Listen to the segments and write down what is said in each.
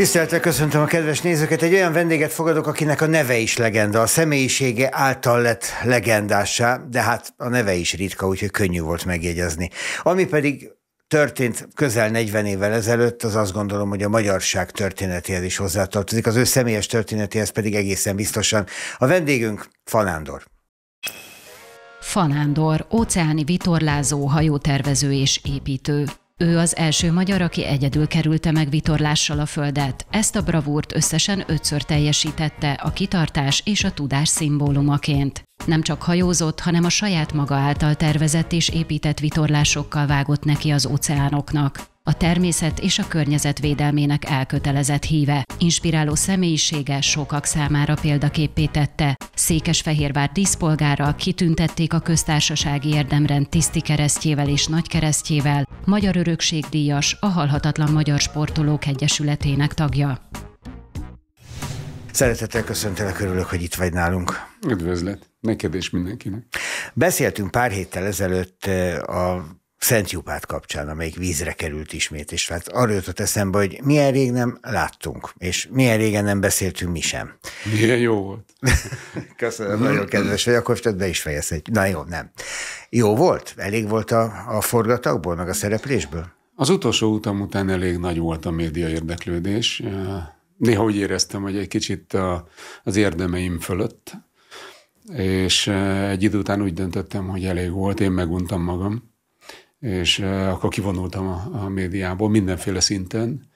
Tiszteltel köszöntöm a kedves nézőket. Egy olyan vendéget fogadok, akinek a neve is legenda, a személyisége által lett legendássá, de hát a neve is ritka, úgyhogy könnyű volt megjegyezni. Ami pedig történt közel 40 évvel ezelőtt, az azt gondolom, hogy a magyarság történetéhez is hozzátartozik, az ő személyes történetéhez pedig egészen biztosan. A vendégünk Fanándor. Fanándor, óceáni vitorlázó, hajótervező és építő. Ő az első magyar, aki egyedül kerülte meg vitorlással a földet. Ezt a bravúrt összesen ötször teljesítette a kitartás és a tudás szimbólumaként. Nem csak hajózott, hanem a saját maga által tervezett és épített vitorlásokkal vágott neki az óceánoknak a természet és a környezet védelmének elkötelezett híve. Inspiráló személyisége sokak számára példaképpé tette. Székesfehérvár díszpolgára kitüntették a köztársasági érdemrend tiszti keresztjével és keresztjével, Magyar Örökségdíjas, a Halhatatlan Magyar Sportolók Egyesületének tagja. Szeretettel köszöntelek, örülök, hogy itt vagy nálunk. Üdvözlet, neked és mindenkinek. Beszéltünk pár héttel ezelőtt eh, a Szent Jupát kapcsán, amelyik vízre került ismét, és hát arra jutott eszembe, hogy milyen rég nem láttunk, és milyen régen nem beszéltünk mi sem. Milyen jó volt. Köszönöm, nagyon kedves vagy, akkor be is fejezhetjük. Na jó, nem. Jó volt? Elég volt a, a forgatakból, meg a szereplésből? Az utolsó utam után elég nagy volt a média érdeklődés. Néha úgy éreztem, hogy egy kicsit a, az érdemeim fölött, és eh, egy idő után úgy döntöttem, hogy elég volt, én meguntam magam és akkor kivonultam a, a médiából mindenféle szinten.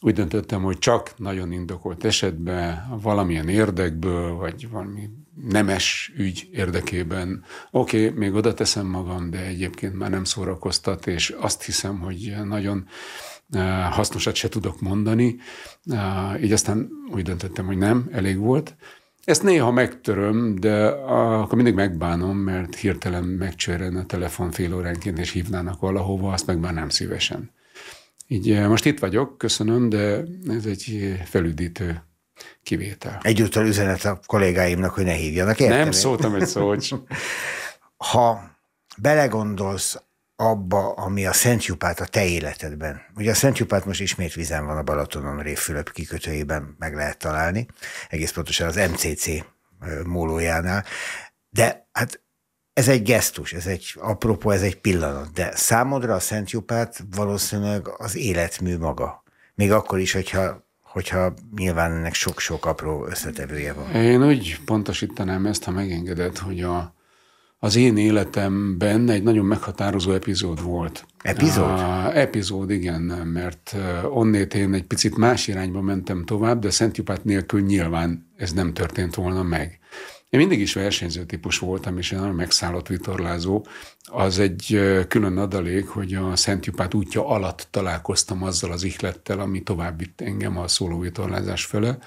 Úgy döntöttem, hogy csak nagyon indokolt esetben, valamilyen érdekből, vagy valami nemes ügy érdekében. Oké, okay, még oda teszem magam, de egyébként már nem szórakoztat, és azt hiszem, hogy nagyon hasznosat se tudok mondani. Így aztán úgy döntöttem, hogy nem, elég volt ezt néha megtöröm, de akkor mindig megbánom, mert hirtelen megcsörren a telefon fél óránként, és hívnának valahova, azt meg nem szívesen. Így eh, most itt vagyok, köszönöm, de ez egy eh, felüdítő kivétel. Egyúttal üzenet a kollégáimnak, hogy ne hívjanak, érteni. Nem szóltam egy szót. ha belegondolsz abba, ami a Szent Jupát a te életedben. Ugye a Szent Jupát most ismét vizen van a Balatonon Révfülöp kikötőjében, meg lehet találni, egész pontosan az MCC mólójánál, de hát ez egy gesztus, ez egy apropó, ez egy pillanat, de számodra a Szent Jupát valószínűleg az életmű maga. Még akkor is, hogyha hogyha nyilván ennek sok-sok apró összetevője van. Én úgy pontosítanám ezt, ha megengedett, hogy a, az én életemben egy nagyon meghatározó epizód volt. Epizód? A, epizód, igen, mert onnét én egy picit más irányba mentem tovább, de Szent Jupát nélkül nyilván ez nem történt volna meg. Én mindig is versenyző típus voltam, és én nagyon megszállott vitorlázó. Az egy külön adalék, hogy a Szent Jupát útja alatt találkoztam azzal az ihlettel, ami tovább vitt engem a szóló vitorlázás föle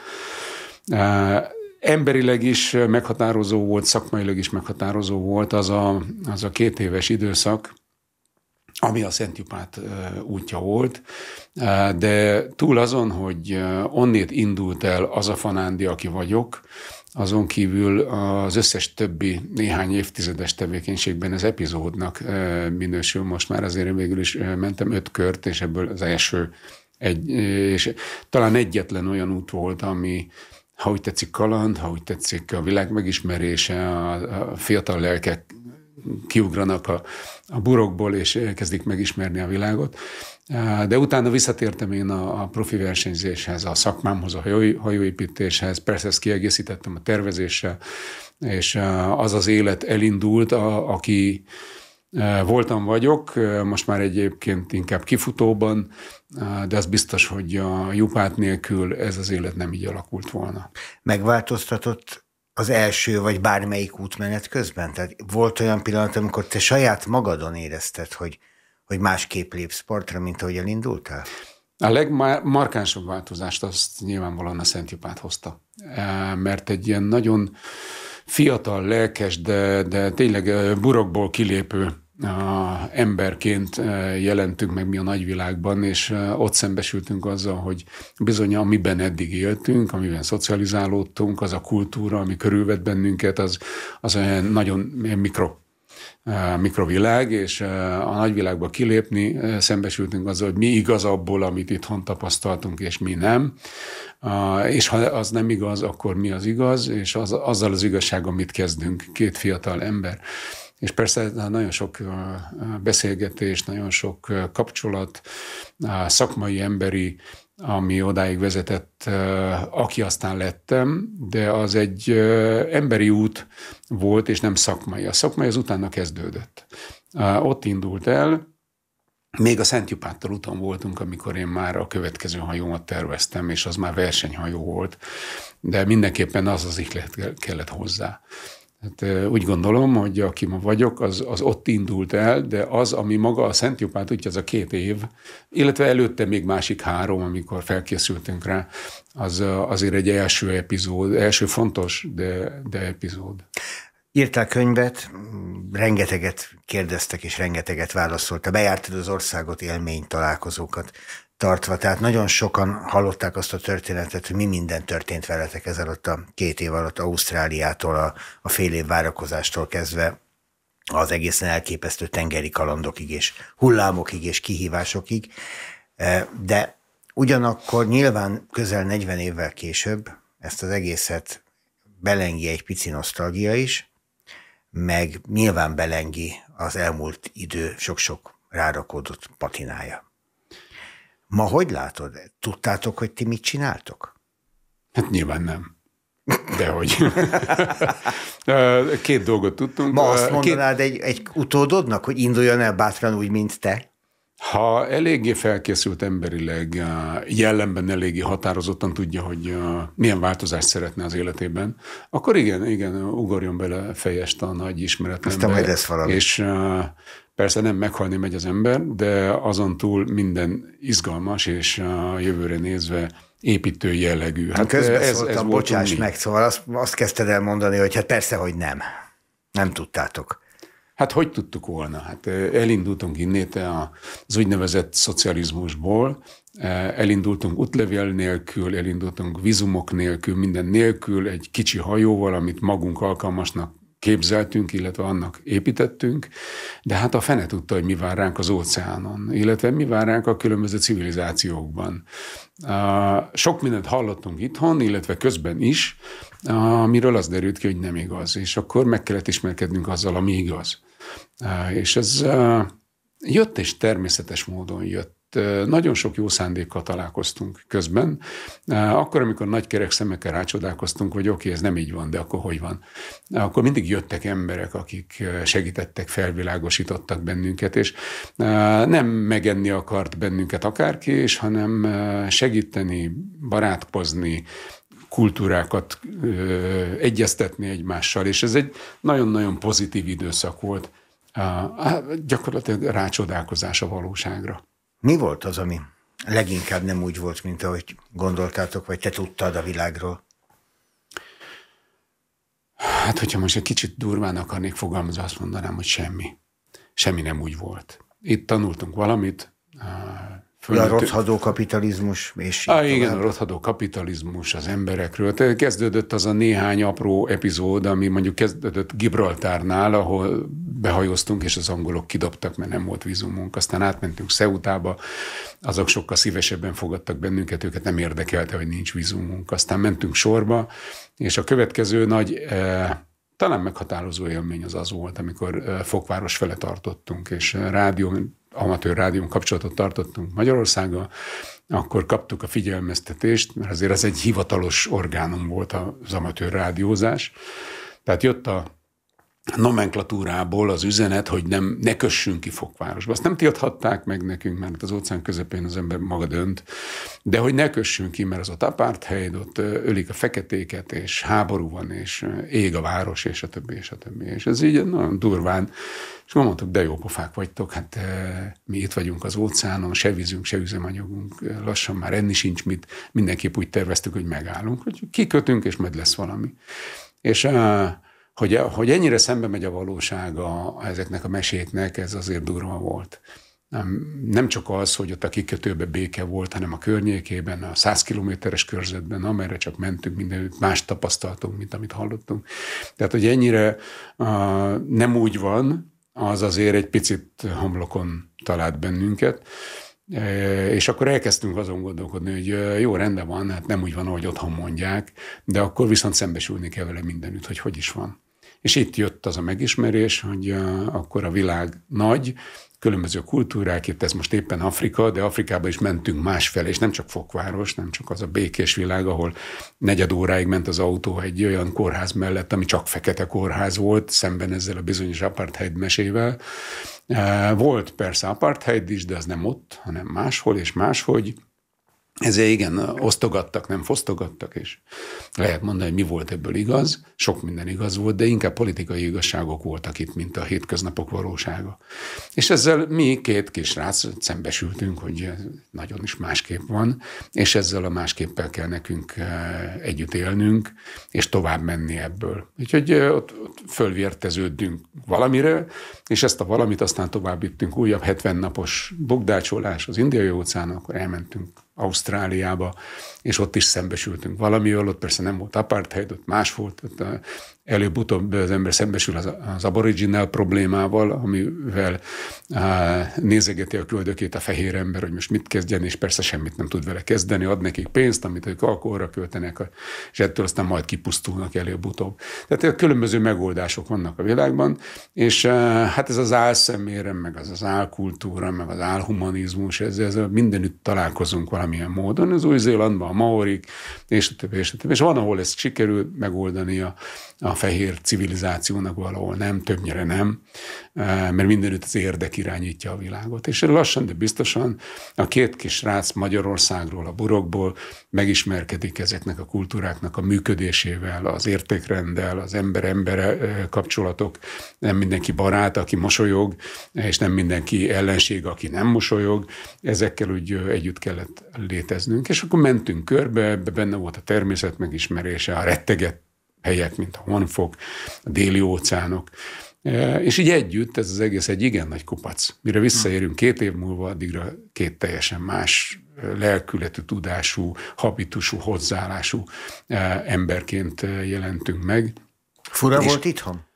emberileg is meghatározó volt, szakmailag is meghatározó volt az a, az a két éves időszak, ami a Szent Jupát útja volt, de túl azon, hogy onnét indult el az a fanándi, aki vagyok, azon kívül az összes többi néhány évtizedes tevékenységben ez epizódnak minősül most már, azért végül is mentem öt kört, és ebből az első egy, és talán egyetlen olyan út volt, ami, ha úgy tetszik kaland, ha úgy tetszik a világ megismerése, a, a fiatal lelkek kiugranak a, a burokból, és kezdik megismerni a világot. De utána visszatértem én a, a profi versenyzéshez, a szakmámhoz, a hajói, hajóépítéshez, persze ezt kiegészítettem a tervezéssel, és az az élet elindult, a, aki voltam vagyok, most már egyébként inkább kifutóban, de az biztos, hogy a Jupát nélkül ez az élet nem így alakult volna. Megváltoztatott az első vagy bármelyik útmenet közben? Tehát volt olyan pillanat, amikor te saját magadon érezted, hogy, hogy másképp lépsz partra, mint ahogy elindultál? A legmarkánsabb változást azt nyilvánvalóan a Szent Jupát hozta, mert egy ilyen nagyon fiatal, lelkes, de, de tényleg burokból kilépő a emberként e, jelentünk meg mi a nagyvilágban, és e, ott szembesültünk azzal, hogy bizony amiben eddig éltünk, amiben szocializálódtunk, az a kultúra, ami körülvet bennünket, az, az olyan nagyon mikro e, mikrovilág, és a nagyvilágba kilépni, szembesültünk azzal, hogy mi igaz abból, amit itthon tapasztaltunk, és mi nem. És ha az nem igaz, akkor mi az igaz, és az, azzal az igazság, amit kezdünk, két fiatal ember. És persze nagyon sok beszélgetés, nagyon sok kapcsolat, szakmai, emberi, ami odáig vezetett, aki aztán lettem, de az egy emberi út volt, és nem szakmai. A szakmai az utána kezdődött. Ott indult el, még a Szent Jupáttal úton voltunk, amikor én már a következő hajómat terveztem, és az már versenyhajó volt, de mindenképpen az az ihlet kellett hozzá. Hát úgy gondolom, hogy aki ma vagyok, az, az ott indult el, de az, ami maga a Szent Jopát útja, az a két év, illetve előtte még másik három, amikor felkészültünk rá, az azért egy első epizód, első fontos, de, de epizód. Írtál könyvet, rengeteget kérdeztek és rengeteget válaszolta. Bejártad az országot, élmény találkozókat tartva. Tehát nagyon sokan hallották azt a történetet, hogy mi minden történt veletek ez alatt a két év alatt, Ausztráliától, a, a fél év várakozástól kezdve az egészen elképesztő tengeri kalandokig és hullámokig és kihívásokig. E, de ugyanakkor nyilván közel 40 évvel később ezt az egészet belengi egy pici nosztalgia is, meg nyilván belengi az elmúlt idő sok-sok rárakódott patinája. Ma hogy látod? Tudtátok, hogy ti mit csináltok? Hát nyilván nem. Dehogy. Két dolgot tudtunk. Ma azt mondanád Két... egy, egy utódodnak, hogy induljon el bátran úgy, mint te? Ha eléggé felkészült emberileg, jellemben eléggé határozottan tudja, hogy milyen változást szeretne az életében, akkor igen, igen, ugorjon bele fejest a nagy ismeretlenbe. Aztán majd lesz valami. És Persze nem meghalni megy az ember, de azon túl minden izgalmas, és a jövőre nézve építő jellegű. Hát Közben ez, szóltam, ez bocsáss meg, szóval azt, azt kezdted el mondani, hogy hát persze, hogy nem. Nem tudtátok. Hát hogy tudtuk volna? Hát eh, elindultunk innét az úgynevezett szocializmusból, eh, elindultunk útlevél nélkül, elindultunk vizumok nélkül, minden nélkül, egy kicsi hajóval, amit magunk alkalmasnak képzeltünk, illetve annak építettünk, de hát a fene tudta, hogy mi vár ránk az óceánon, illetve mi vár ránk a különböző civilizációkban. Sok mindent hallottunk itthon, illetve közben is, amiről az derült ki, hogy nem igaz, és akkor meg kellett ismerkednünk azzal, ami igaz. És ez jött és természetes módon jött nagyon sok jó szándékkal találkoztunk közben. Akkor, amikor nagy kerek szemekkel rácsodálkoztunk, hogy oké, okay, ez nem így van, de akkor hogy van? Akkor mindig jöttek emberek, akik segítettek, felvilágosítottak bennünket, és nem megenni akart bennünket akárki, és hanem segíteni, barátkozni, kultúrákat ö, egyeztetni egymással, és ez egy nagyon-nagyon pozitív időszak volt. gyakorlatilag rácsodálkozás a valóságra. Mi volt az, ami leginkább nem úgy volt, mint ahogy gondoltátok, vagy te tudtad a világról? Hát, hogyha most egy kicsit durván akarnék fogalmazni, azt mondanám, hogy semmi. Semmi nem úgy volt. Itt tanultunk valamit, Fölött... a rothadó kapitalizmus. És Á, igen, tovább. a rothadó kapitalizmus az emberekről. Tehát kezdődött az a néhány apró epizód, ami mondjuk kezdődött Gibraltárnál, ahol behajóztunk, és az angolok kidobtak, mert nem volt vízumunk. Aztán átmentünk Szeutába, azok sokkal szívesebben fogadtak bennünket, őket nem érdekelte, hogy nincs vízumunk. Aztán mentünk sorba, és a következő nagy... Eh, talán meghatározó élmény az az volt, amikor eh, Fokváros fele tartottunk, és rádió amatőr rádium kapcsolatot tartottunk Magyarországgal, akkor kaptuk a figyelmeztetést, mert azért ez egy hivatalos orgánum volt az amatőr rádiózás. Tehát jött a nomenklatúrából az üzenet, hogy nem, ne kössünk ki Fokvárosba. Azt nem tilthatták meg nekünk, mert hát az óceán közepén az ember maga dönt, de hogy ne kössünk ki, mert az ott apartheid, ott ölik a feketéket, és háború van, és ég a város, és a többi, és a többi. És ez így nagyon durván. És ma mondtuk, de jó pofák vagytok, hát mi itt vagyunk az óceánon, se vízünk, se üzemanyagunk, lassan már enni sincs mit, mindenképp úgy terveztük, hogy megállunk, hogy kikötünk, és majd lesz valami. És uh, hogy, hogy ennyire szembe megy a valósága ezeknek a meséknek, ez azért durva volt. Nem, nem csak az, hogy ott a kikötőben béke volt, hanem a környékében, a 100 kilométeres körzetben, amerre csak mentünk, mindenütt más tapasztaltunk, mint amit hallottunk. Tehát, hogy ennyire uh, nem úgy van, az azért egy picit homlokon talált bennünket. E, és akkor elkezdtünk azon gondolkodni, hogy e, jó, rendben van, hát nem úgy van, ahogy otthon mondják, de akkor viszont szembesülni kell vele mindenütt, hogy hogy is van. És itt jött az a megismerés, hogy a, akkor a világ nagy, különböző kultúrák, itt ez most éppen Afrika, de Afrikába is mentünk másfelé, és nem csak Fokváros, nem csak az a békés világ, ahol negyed óráig ment az autó egy olyan kórház mellett, ami csak fekete kórház volt, szemben ezzel a bizonyos apartheid mesével. Volt persze apartheid is, de az nem ott, hanem máshol és máshogy, ezért igen, osztogattak, nem fosztogattak, és lehet mondani, hogy mi volt ebből igaz, sok minden igaz volt, de inkább politikai igazságok voltak itt, mint a hétköznapok valósága. És ezzel mi két kis rác szembesültünk, hogy nagyon is másképp van, és ezzel a másképpel kell nekünk eh, együtt élnünk, és tovább menni ebből. Úgyhogy eh, ott, ott fölvérteződünk valamire, és ezt a valamit aztán tovább vittünk újabb 70 napos bogdácsolás az indiai óceán, akkor elmentünk Ausztráliába és ott is szembesültünk valamivel, ott persze nem volt apartheid, ott más volt, ott előbb-utóbb az ember szembesül az, az aboriginal problémával, amivel á, nézegeti a küldökét a fehér ember, hogy most mit kezdjen, és persze semmit nem tud vele kezdeni, ad nekik pénzt, amit ők alkoholra költenek, és ettől aztán majd kipusztulnak előbb-utóbb. Tehát különböző megoldások vannak a világban, és hát ez az álszemére, meg az az álkultúra, meg az álhumanizmus, ez ez mindenütt találkozunk valamilyen módon. Az Új-Zélandban maorik, és a többi, és a többi. És van, ahol ezt sikerül megoldani a, a fehér civilizációnak, valahol nem, többnyire nem, eh, mert mindenütt az érdek irányítja a világot. És lassan, de biztosan a két kis rác Magyarországról, a burokból megismerkedik ezeknek a kultúráknak a működésével, az értékrenddel, az ember-embere eh, kapcsolatok. Nem mindenki barát, aki mosolyog, és nem mindenki ellenség, aki nem mosolyog. Ezekkel úgy eh, együtt kellett léteznünk, és akkor mentünk mentünk körbe, ebbe benne volt a természet megismerése, a rettegett helyek, mint a honfok, a déli óceánok, e, és így együtt ez az egész egy igen nagy kupac. Mire visszaérünk két év múlva, addigra két teljesen más e, lelkületű, tudású, habitusú, hozzáállású e, emberként jelentünk meg. Fura és volt itthon?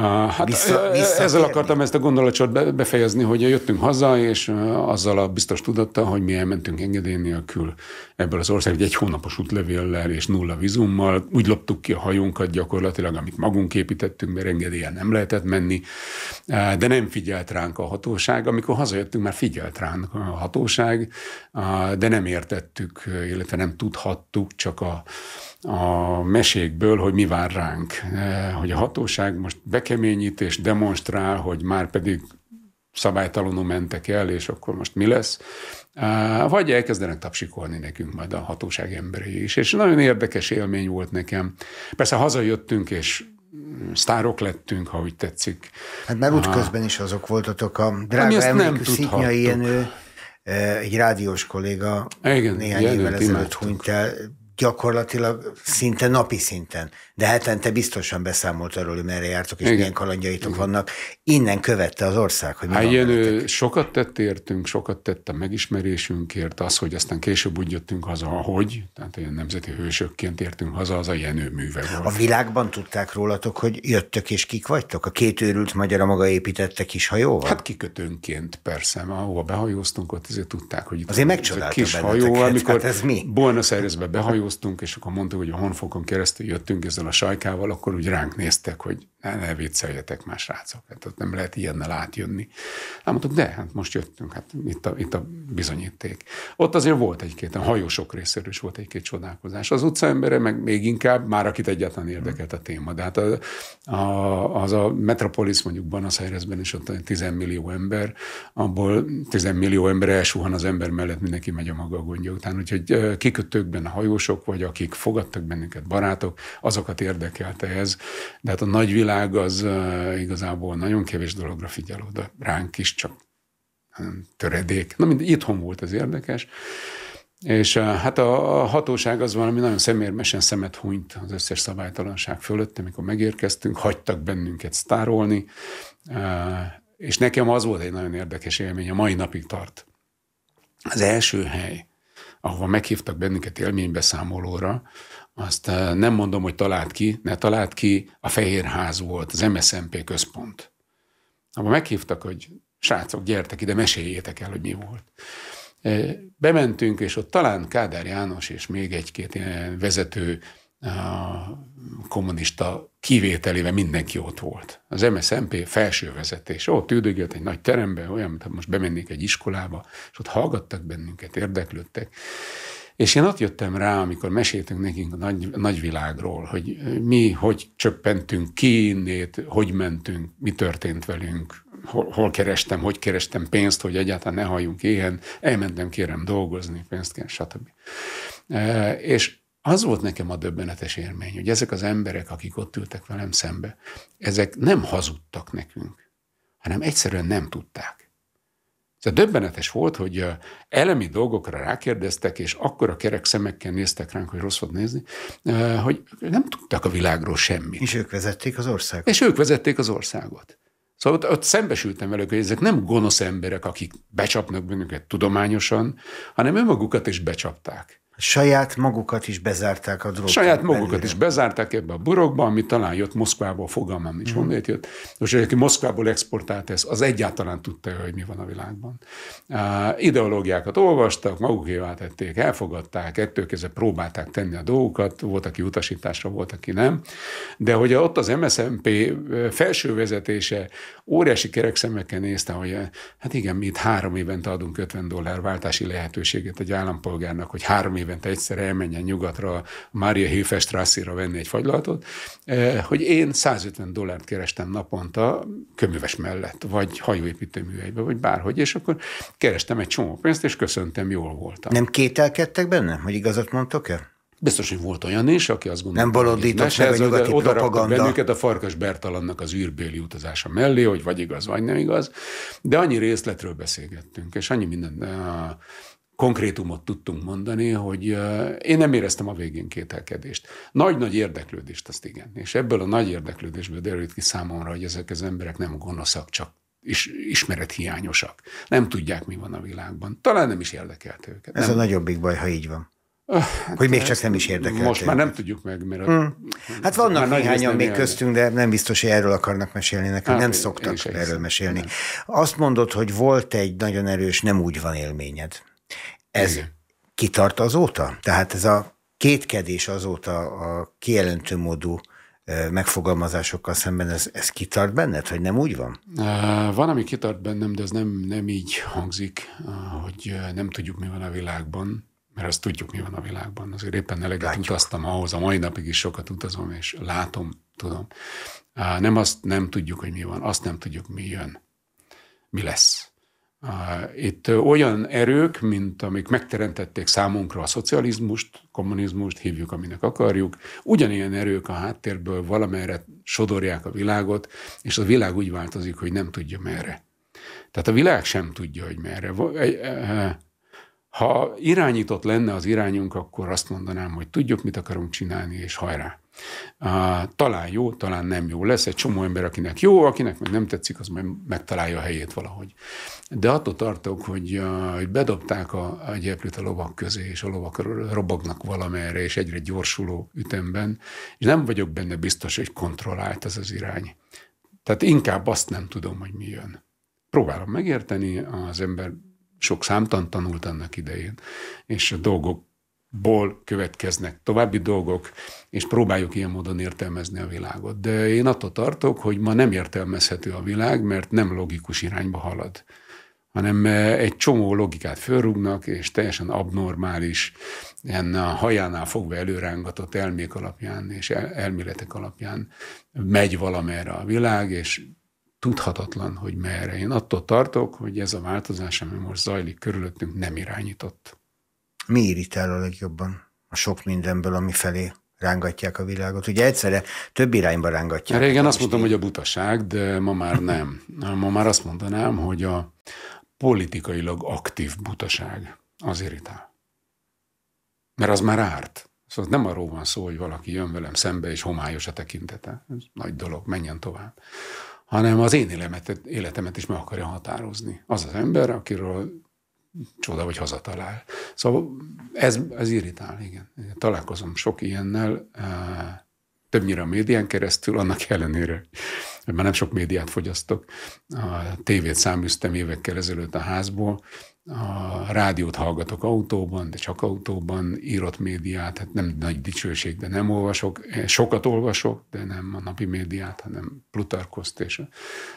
Hát Vissza, vissza ezzel akartam ezt a gondolatot befejezni, hogy jöttünk haza, és azzal a biztos tudatta, hogy mi elmentünk engedély nélkül ebből az ország, egy hónapos útlevéllel és nulla vizummal. Úgy loptuk ki a hajunkat gyakorlatilag, amit magunk építettünk, mert engedélyen nem lehetett menni, de nem figyelt ránk a hatóság. Amikor hazajöttünk, már figyelt ránk a hatóság, de nem értettük, illetve nem tudhattuk, csak a a mesékből, hogy mi vár ránk. E, hogy a hatóság most bekeményít és demonstrál, hogy már pedig szabálytalanul mentek el, és akkor most mi lesz? E, vagy elkezdenek tapsikolni nekünk majd a hatóság emberei is. És nagyon érdekes élmény volt nekem. Persze hazajöttünk, és sztárok lettünk, ha úgy tetszik. Hát meg közben is azok voltatok, a drága emlékű Szitnyai Jenő, e, egy rádiós kolléga Igen, néhány évvel ezelőtt hunyt el, gyakorlatilag szinte napi szinten, de hetente biztosan beszámolt arról, hogy merre jártok, és Igen. milyen kalandjaitok Igen. vannak. Innen követte az ország, hogy mi hát ilyen, sokat tett értünk, sokat tett a megismerésünkért, az, hogy aztán később úgy jöttünk haza, ahogy, tehát ilyen nemzeti hősökként értünk haza, az a Jenő műve volt. A világban tudták rólatok, hogy jöttök és kik vagytok? A két őrült magyar a maga építette kis hajóval? Hát kikötőnként persze, ahova behajóztunk, ott azért tudták, hogy itt azért A kis hajó, hát amikor hát ez mi? Buenos Airesbe behajó hajóztunk, és akkor mondtuk, hogy a honfokon keresztül jöttünk ezzel a sajkával, akkor úgy ránk néztek, hogy ne vicceljetek már srácok, hát ott nem lehet ilyennel átjönni. Hát mondtuk, de, hát most jöttünk, hát itt a, itt a bizonyíték. Ott azért volt egy-két, a hajósok részéről is volt egy-két csodálkozás. Az utcaembere meg még inkább, már akit egyáltalán érdekelt a téma, de hát a, a, az a metropolis mondjuk Buenos Airesben is ott 10 millió ember, abból 10 millió ember elsuhan az ember mellett, mindenki megy a maga gondja után, úgyhogy kikötőkben a hajósok, vagy akik fogadtak bennünket, barátok, azokat érdekelte ez, de hát a nagy világ világ az igazából nagyon kevés dologra figyel oda, ránk is csak töredék. Na, mint itthon volt az érdekes. És hát a, a hatóság az valami nagyon szemérmesen szemet hunyt az összes szabálytalanság fölött, amikor megérkeztünk, hagytak bennünket sztárolni, és nekem az volt egy nagyon érdekes élmény, a mai napig tart. Az első hely, ahova meghívtak bennünket élménybeszámolóra, azt eh, nem mondom, hogy talált ki, ne talált ki, a Fehérház volt, az MSZMP központ. Ahova meghívtak, hogy srácok, gyertek ide, meséljétek el, hogy mi volt. Eh, bementünk, és ott talán Kádár János és még egy-két eh, vezető kommunista kivételével mindenki ott volt. Az MSZMP felső vezetés. Ott üldögélt egy nagy teremben, olyan, mintha most bemennék egy iskolába, és ott hallgattak bennünket, érdeklődtek. És én ott jöttem rá, amikor meséltünk nekünk a nagy, nagyvilágról, hogy mi hogy csöppentünk ki innét, hogy mentünk, mi történt velünk, hol, hol kerestem, hogy kerestem pénzt, hogy egyáltalán ne halljunk éhen, elmentem kérem dolgozni, pénzt kell, stb. Eh, és az volt nekem a döbbenetes élmény, hogy ezek az emberek, akik ott ültek velem szembe, ezek nem hazudtak nekünk, hanem egyszerűen nem tudták. Ez döbbenetes volt, hogy elemi dolgokra rákérdeztek, és akkor a kerek szemekkel néztek ránk, hogy rossz volt nézni, hogy nem tudtak a világról semmit. És ők vezették az országot. És ők vezették az országot. Szóval ott, ott szembesültem velük, hogy ezek nem gonosz emberek, akik becsapnak bennünket tudományosan, hanem önmagukat is becsapták. Saját magukat is bezárták a drogokban. Saját magukat is bezárták ebbe a burokba, ami talán jött Moszkvából, fogalmam nincs, mm. honnét jött. Most, aki Moszkvából exportált ezt, az egyáltalán tudta, hogy mi van a világban. Uh, ideológiákat olvastak, magukévá tették, elfogadták, ettől kezdve próbálták tenni a dolgokat, volt, aki utasításra, volt, aki nem. De hogy ott az MSMP felső vezetése óriási kerekszemekkel nézte, hogy hát igen, mi itt három évente adunk 50 dollár váltási lehetőséget egy állampolgárnak, hogy három éve évente egyszer elmenjen nyugatra, Mária Hilfestrasszira venni egy fagylaltot, eh, hogy én 150 dollárt kerestem naponta köműves mellett, vagy hajóépítőműhelybe, vagy bárhogy, és akkor kerestem egy csomó pénzt, és köszöntem, jól voltam. Nem kételkedtek benne, hogy igazat mondtok-e? Biztos, hogy volt olyan is, aki azt gondolta. Nem bolondított meg a nyugati oda propaganda. bennünket a Farkas Bertalannak az űrbéli utazása mellé, hogy vagy igaz, vagy nem igaz. De annyi részletről beszélgettünk, és annyi minden eh, konkrétumot tudtunk mondani, hogy én nem éreztem a végén kételkedést. Nagy-nagy érdeklődést, azt igen. És ebből a nagy érdeklődésből derült ki számomra, hogy ezek az emberek nem gonoszak, csak is, hiányosak. Nem tudják, mi van a világban. Talán nem is érdekelt őket. Ez nem. a nagyobbik baj, ha így van. Öh, hát hogy még csak nem is érdekelte. Most már nem tudjuk meg, mert... Hmm. Hát vannak néhányan még köztünk, de nem biztos, hogy erről akarnak mesélni nekünk. Hát, nem szoktak erről hiszem. mesélni. Nem. Azt mondod, hogy volt egy nagyon erős nem úgy van élményed. Ez Igen. kitart azóta? Tehát ez a kétkedés azóta a kijelentő módú megfogalmazásokkal szemben ez, ez kitart benned, hogy nem úgy van? Van, ami kitart bennem, de ez nem, nem így hangzik, hogy nem tudjuk, mi van a világban, mert azt tudjuk, mi van a világban. Azért éppen eleget Látjuk. utaztam ahhoz, a mai napig is sokat utazom, és látom, tudom. Nem azt nem tudjuk, hogy mi van, azt nem tudjuk, mi jön, mi lesz. Itt olyan erők, mint amik megteremtették számunkra a szocializmust, kommunizmust, hívjuk, aminek akarjuk, ugyanilyen erők a háttérből valamerre sodorják a világot, és a világ úgy változik, hogy nem tudja merre. Tehát a világ sem tudja, hogy merre. Ha irányított lenne az irányunk, akkor azt mondanám, hogy tudjuk, mit akarunk csinálni, és hajrá. Talán jó, talán nem jó. Lesz egy csomó ember, akinek jó, akinek meg nem tetszik, az majd megtalálja a helyét valahogy. De attól tartok, hogy, hogy bedobták a, a gyeplőt a lovak közé, és a lovak robognak valamerre, és egyre gyorsuló ütemben, és nem vagyok benne biztos, hogy kontrollált ez az irány. Tehát inkább azt nem tudom, hogy mi jön. Próbálom megérteni, az ember sok számtan tanult annak idején, és a dolgok ból következnek további dolgok, és próbáljuk ilyen módon értelmezni a világot. De én attól tartok, hogy ma nem értelmezhető a világ, mert nem logikus irányba halad hanem eh, egy csomó logikát fölrúgnak, és teljesen abnormális, en a hajánál fogva előrángatott elmék alapján és el, elméletek alapján megy valamerre a világ, és tudhatatlan, hogy merre. Én attól tartok, hogy ez a változás, ami most zajlik körülöttünk, nem irányított mi el a legjobban a sok mindenből, ami felé rángatják a világot? Ugye egyszerre több irányba rángatják. Régen azt mondtam, hogy a butaság, de ma már nem. Ma már azt mondanám, hogy a politikailag aktív butaság az irítál. Mert az már árt. Szóval nem arról van szó, hogy valaki jön velem szembe, és homályos a tekintete. Ez nagy dolog, menjen tovább. Hanem az én életemet, életemet is meg akarja határozni. Az az ember, akiről csoda, hogy hazatalál. Szóval ez, ez irritál, igen. Találkozom sok ilyennel, eh, többnyire a médián keresztül, annak ellenére, mert már nem sok médiát fogyasztok. A tévét száműztem évekkel ezelőtt a házból, a rádiót hallgatok autóban, de csak autóban, írott médiát, hát nem nagy dicsőség, de nem olvasok. Eh, sokat olvasok, de nem a napi médiát, hanem Plutarkoszt és a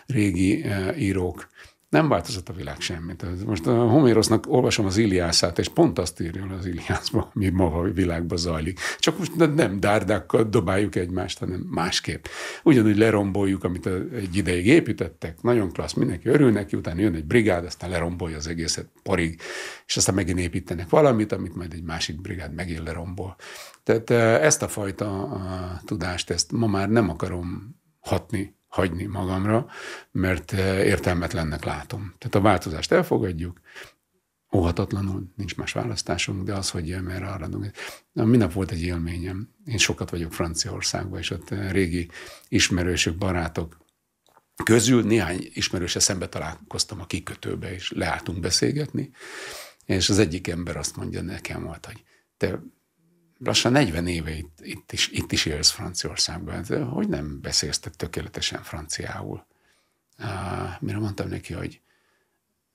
régi eh, írók nem változott a világ semmit. Most a Homérosznak olvasom az Iliászát, és pont azt írja az Iliászba, mi ma a világban zajlik. Csak most nem dárdákkal dobáljuk egymást, hanem másképp. Ugyanúgy leromboljuk, amit egy ideig építettek, nagyon klassz, mindenki örül neki, utána jön egy brigád, aztán lerombolja az egészet parig, és aztán megint építenek valamit, amit majd egy másik brigád megint lerombol. Tehát eh, ezt a fajta a eh, tudást, ezt ma már nem akarom hatni hagyni magamra, mert eh, értelmetlennek látom. Tehát a változást elfogadjuk, óhatatlanul, nincs más választásunk, de az, hogy erre arra Na, Minap volt egy élményem. Én sokat vagyok Franciaországban, és ott eh, régi ismerősök, barátok közül néhány ismerőse szembe találkoztam a kikötőbe, és leálltunk beszélgetni, és az egyik ember azt mondja nekem volt, hogy te lassan 40 éve itt, itt, is, itt is élsz Franciaországban, de hát, hogy nem beszélsz te tökéletesen franciául? Uh, mire mondtam neki, hogy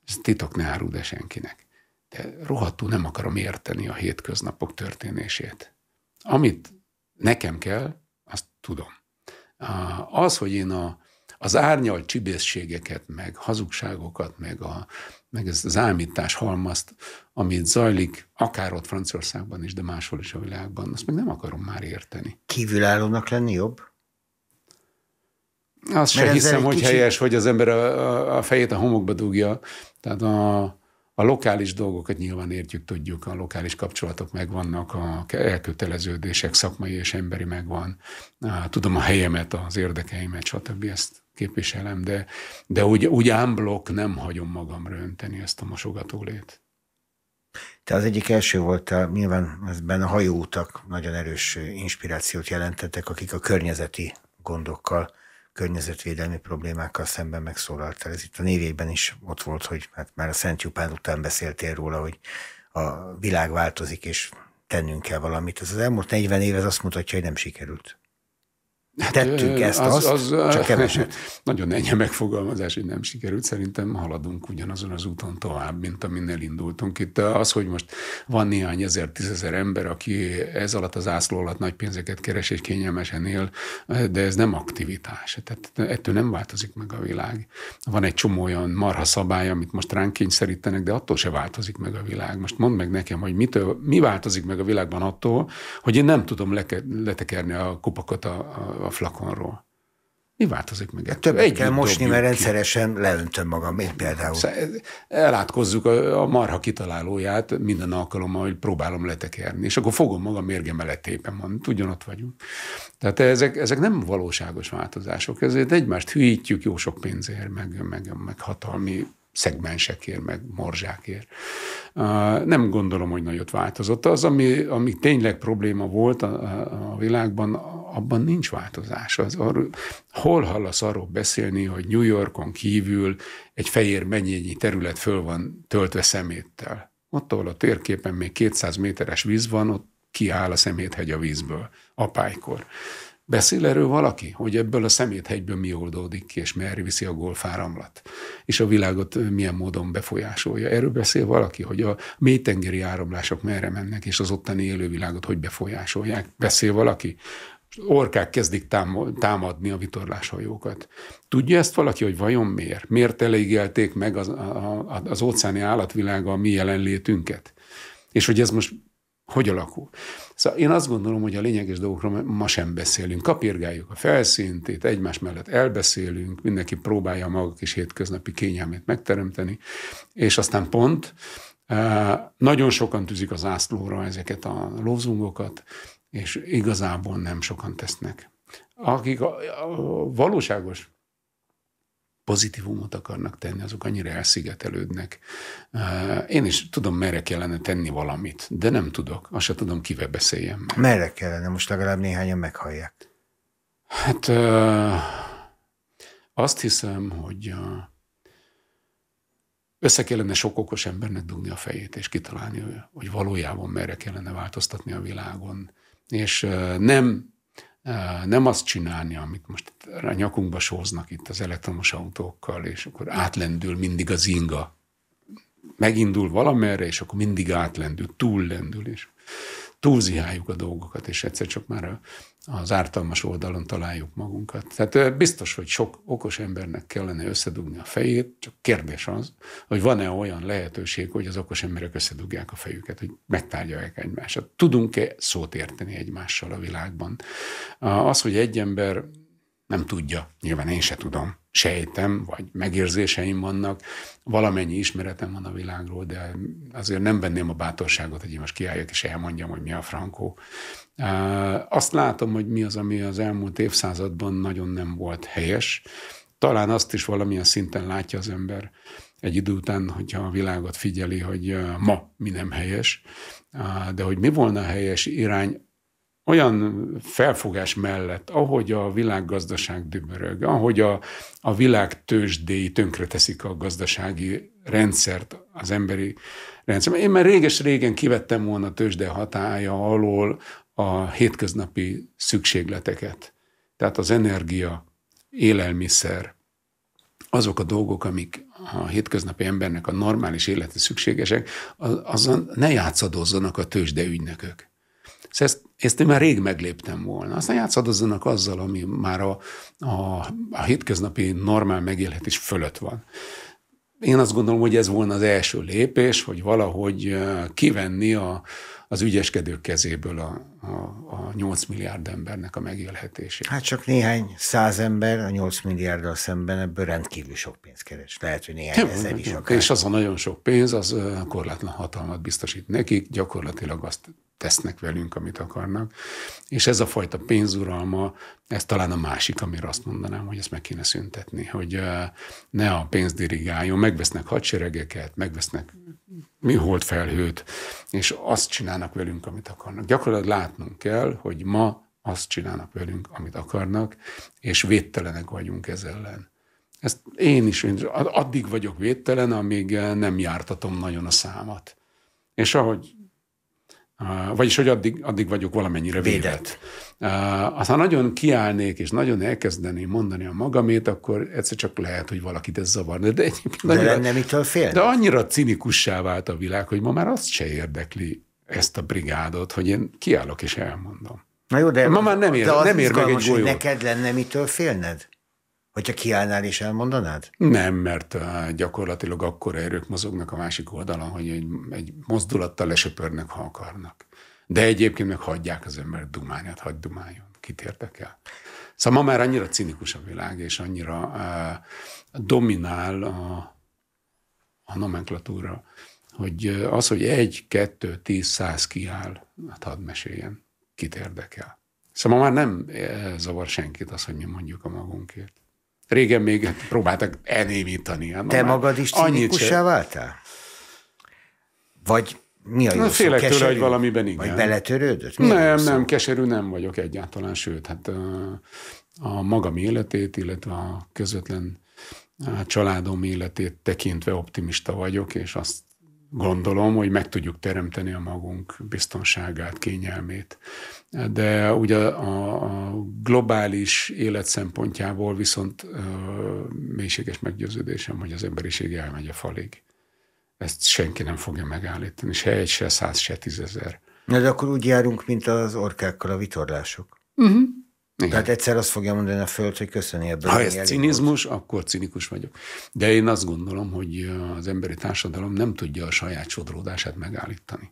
ez titok ne árul de senkinek. De rohadtul nem akarom érteni a hétköznapok történését. Amit nekem kell, azt tudom. Uh, az, hogy én a, az árnyalt csibészségeket, meg hazugságokat, meg a, meg ezt az ámítás halmazt, amit zajlik, akár ott Franciaországban is, de máshol is a világban, azt meg nem akarom már érteni. Kívülállónak lenni jobb? Azt se hiszem, hogy kicsi... helyes, hogy az ember a, a fejét a homokba dugja. Tehát a, a lokális dolgokat nyilván értjük, tudjuk, a lokális kapcsolatok megvannak, a elköteleződések, szakmai és emberi megvan, tudom a helyemet, az érdekeimet, stb. Ezt képviselem, de, de úgy, úgy ámblok nem hagyom magam önteni ezt a mosogatólét. Te az egyik első voltál, nyilván ebben a hajóutak nagyon erős inspirációt jelentettek, akik a környezeti gondokkal, környezetvédelmi problémákkal szemben megszólaltál. Ez itt a névében is ott volt, hogy hát már a Szent Jupán után beszéltél róla, hogy a világ változik, és tennünk kell valamit. Ez az elmúlt 40 év ez azt mutatja, hogy nem sikerült. Hát, tettük ezt, az, azt, az, az, csak keveset. Nagyon ennyi megfogalmazás, hogy nem sikerült. Szerintem haladunk ugyanazon az úton tovább, mint amin elindultunk. Itt az, hogy most van néhány ezer, tízezer ember, aki ez alatt az ászló alatt nagy pénzeket keres és kényelmesen él, de ez nem aktivitás. Tehát ettől nem változik meg a világ. Van egy csomó olyan marha szabály, amit most ránk kényszerítenek, de attól se változik meg a világ. Most mondd meg nekem, hogy mitől, mi változik meg a világban attól, hogy én nem tudom leke, letekerni a kupakot a, a a flakonról. Mi változik meg ettől? Egy kell mosni, mert ki. rendszeresen leöntöm magam, én például. Elátkozzuk a, a marha kitalálóját minden alkalommal, hogy próbálom letekerni, és akkor fogom magam mérge meletében, Tudjon, ugyanott vagyunk. Tehát ezek, ezek nem valóságos változások, ezért egymást hűítjük jó sok pénzért, meg, meg, meg hatalmi szegmensekért, meg morzsákért. Nem gondolom, hogy nagyot változott. Az, ami, ami tényleg probléma volt a, a világban, abban nincs változás. Az, arról, hol hallasz arról beszélni, hogy New Yorkon kívül egy fehér mennyényi terület föl van töltve szeméttel? Ott, ahol a térképen még 200 méteres víz van, ott kiáll a szeméthegy a vízből, apálykor. Beszél erről valaki, hogy ebből a szeméthegyből mi oldódik ki, és merre viszi a golfáramlat, és a világot milyen módon befolyásolja. Erről beszél valaki, hogy a mélytengeri áramlások merre mennek, és az ottani élővilágot hogy befolyásolják. Beszél valaki, orkák kezdik támadni a vitorláshajókat. Tudja ezt valaki, hogy vajon miért? Miért elégelték meg az, a, az óceáni állatvilága a mi jelenlétünket? És hogy ez most hogy alakul? Szóval én azt gondolom, hogy a lényeges dolgokról ma sem beszélünk. Kapirgáljuk a itt egymás mellett elbeszélünk, mindenki próbálja maga kis hétköznapi kényelmét megteremteni, és aztán pont eh, nagyon sokan tűzik az ászlóra ezeket a lózungokat, és igazából nem sokan tesznek. Akik a, a valóságos pozitívumot akarnak tenni, azok annyira elszigetelődnek. Eh, én is tudom, merre kellene tenni valamit, de nem tudok. Azt se tudom, kivel beszéljem. Meg. Merre kellene? Most legalább néhányan meghallják. Hát eh, azt hiszem, hogy eh, össze kellene sok okos embernek dugni a fejét, és kitalálni, hogy valójában merre kellene változtatni a világon. És nem nem azt csinálni, amit most a nyakunkba sóznak itt az elektromos autókkal, és akkor átlendül mindig az inga. Megindul valamerre, és akkor mindig átlendül, túllendül, és túlziháljuk a dolgokat, és egyszer csak már az ártalmas oldalon találjuk magunkat. Tehát biztos, hogy sok okos embernek kellene összedugni a fejét, csak kérdés az, hogy van-e olyan lehetőség, hogy az okos emberek összedugják a fejüket, hogy megtárgyalják egymást. Tudunk-e szót érteni egymással a világban? Az, hogy egy ember nem tudja. Nyilván én se tudom. Sejtem, vagy megérzéseim vannak, valamennyi ismeretem van a világról, de azért nem venném a bátorságot, hogy én most kiálljak és elmondjam, hogy mi a frankó. Azt látom, hogy mi az, ami az elmúlt évszázadban nagyon nem volt helyes. Talán azt is valamilyen szinten látja az ember egy idő után, hogyha a világot figyeli, hogy ma mi nem helyes, de hogy mi volna a helyes irány, olyan felfogás mellett, ahogy a világgazdaság dümörög, ahogy a, a világ tőzsdéi tönkreteszik a gazdasági rendszert, az emberi rendszert. Én már réges-régen kivettem volna a tőzsde hatája alól a hétköznapi szükségleteket. Tehát az energia, élelmiszer, azok a dolgok, amik a hétköznapi embernek a normális élete szükségesek, azon ne játszadozzanak a tőzsde ügynökök. Szóval ezt ezt én már rég megléptem volna. Aztán játszadozzanak azzal, ami már a, a, a hétköznapi normál megélhetés fölött van. Én azt gondolom, hogy ez volna az első lépés, hogy valahogy kivenni a, az ügyeskedők kezéből a, a, a 8 milliárd embernek a megélhetését. Hát csak néhány száz ember a 8 milliárddal szemben ebből rendkívül sok pénzt keres. Lehet, hogy néhány ezer is akár. És az a nagyon sok pénz, az korlátlan hatalmat biztosít nekik, gyakorlatilag azt tesznek velünk, amit akarnak. És ez a fajta pénzuralma, ez talán a másik, amire azt mondanám, hogy ezt meg kéne szüntetni, hogy ne a pénz dirigáljon, megvesznek hadseregeket, megvesznek mi holt felhőt, és azt csinálnak velünk, amit akarnak. Gyakorlatilag látnunk kell, hogy ma azt csinálnak velünk, amit akarnak, és védtelenek vagyunk ez ellen. Ezt én is, én addig vagyok védtelen, amíg nem jártatom nagyon a számat. És ahogy vagyis hogy addig, addig vagyok valamennyire védett. védett. Ha nagyon kiállnék, és nagyon elkezdeném mondani a magamét, akkor egyszer csak lehet, hogy valakit ez zavarna. De, egyébként de annyira, lenne mitől fél? De annyira cinikussá vált a világ, hogy ma már azt se érdekli ezt a brigádot, hogy én kiállok és elmondom. Na jó, de ma már nem ér, de az nem ér meg egy golyó. neked lenne mitől félned? Hogyha kiállnál és elmondanád? Nem, mert gyakorlatilag akkor erők mozognak a másik oldalon, hogy egy, egy mozdulattal lesöpörnek, ha akarnak. De egyébként meg hagyják az ember dumányát, hagyd dumáljon, kit érdekel. Szóval ma már annyira cinikus a világ, és annyira uh, dominál a, a nomenklatúra, hogy az, hogy egy, kettő, tíz, száz kiáll, hát hadd meséljen, kit érdekel. Szóval ma már nem zavar senkit az, hogy mi mondjuk a magunkért. Régen még próbáltak enémítani. Hát, Te magad is cinikussá váltál? Vagy mi a jó Na, szó? Félek tőle, hogy valamiben igen. Vagy beletörődött? Mi nem, nem, keserű nem vagyok egyáltalán, sőt, hát a, a magam életét, illetve a közvetlen a családom életét tekintve optimista vagyok, és azt gondolom, hogy meg tudjuk teremteni a magunk biztonságát, kényelmét. De ugye a, a globális élet szempontjából viszont ö, mélységes meggyőződésem, hogy az emberiség elmegy a falig. Ezt senki nem fogja megállítani, se egy, se száz, se tízezer. Na de akkor úgy járunk, mint az orkákkal a vitorlások. Uh-huh. Igen. Tehát egyszer azt fogja mondani a Föld, hogy köszöni ebből. Ha ez cinizmus, volt. akkor cinikus vagyok. De én azt gondolom, hogy az emberi társadalom nem tudja a saját sodródását megállítani.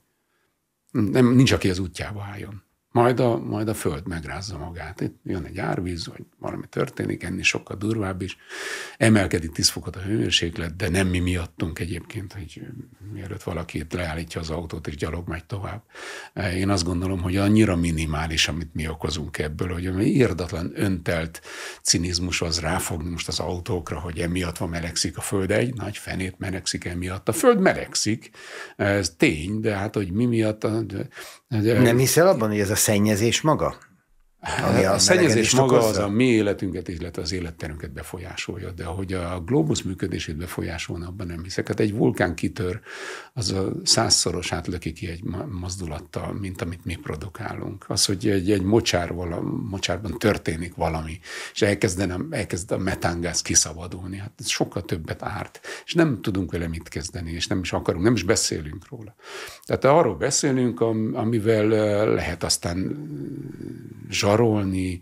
Nem, nincs, aki az útjába álljon. Majd a, majd a föld megrázza magát. Itt jön egy árvíz, vagy valami történik, ennél sokkal durvább is. Emelkedik 10 fokot a hőmérséklet, de nem mi miattunk egyébként, hogy mielőtt valaki itt leállítja az autót és gyalog megy tovább. Én azt gondolom, hogy annyira minimális, amit mi okozunk ebből, hogy ami írdatlan öntelt cinizmus az ráfogni most az autókra, hogy emiatt van melegszik a föld, egy nagy fenét melegszik emiatt. A föld melegszik, ez tény, de hát, hogy mi miatt, nem hiszel abban, hogy ez a szennyezés maga? Ami hát, a, a szennyezés maga az a mi életünket, illetve az életterünket befolyásolja, de hogy a globusz működését befolyásolna, abban nem hiszek. Hát egy vulkán kitör, az a százszorosát löki ki egy mozdulattal, mint amit mi produkálunk. Az, hogy egy, egy mocsár vala, mocsárban történik valami, és a, elkezd a metángáz kiszabadulni, hát ez sokkal többet árt, és nem tudunk vele mit kezdeni, és nem is akarunk, nem is beszélünk róla. Tehát arról beszélünk, amivel lehet aztán zsar zsarolni,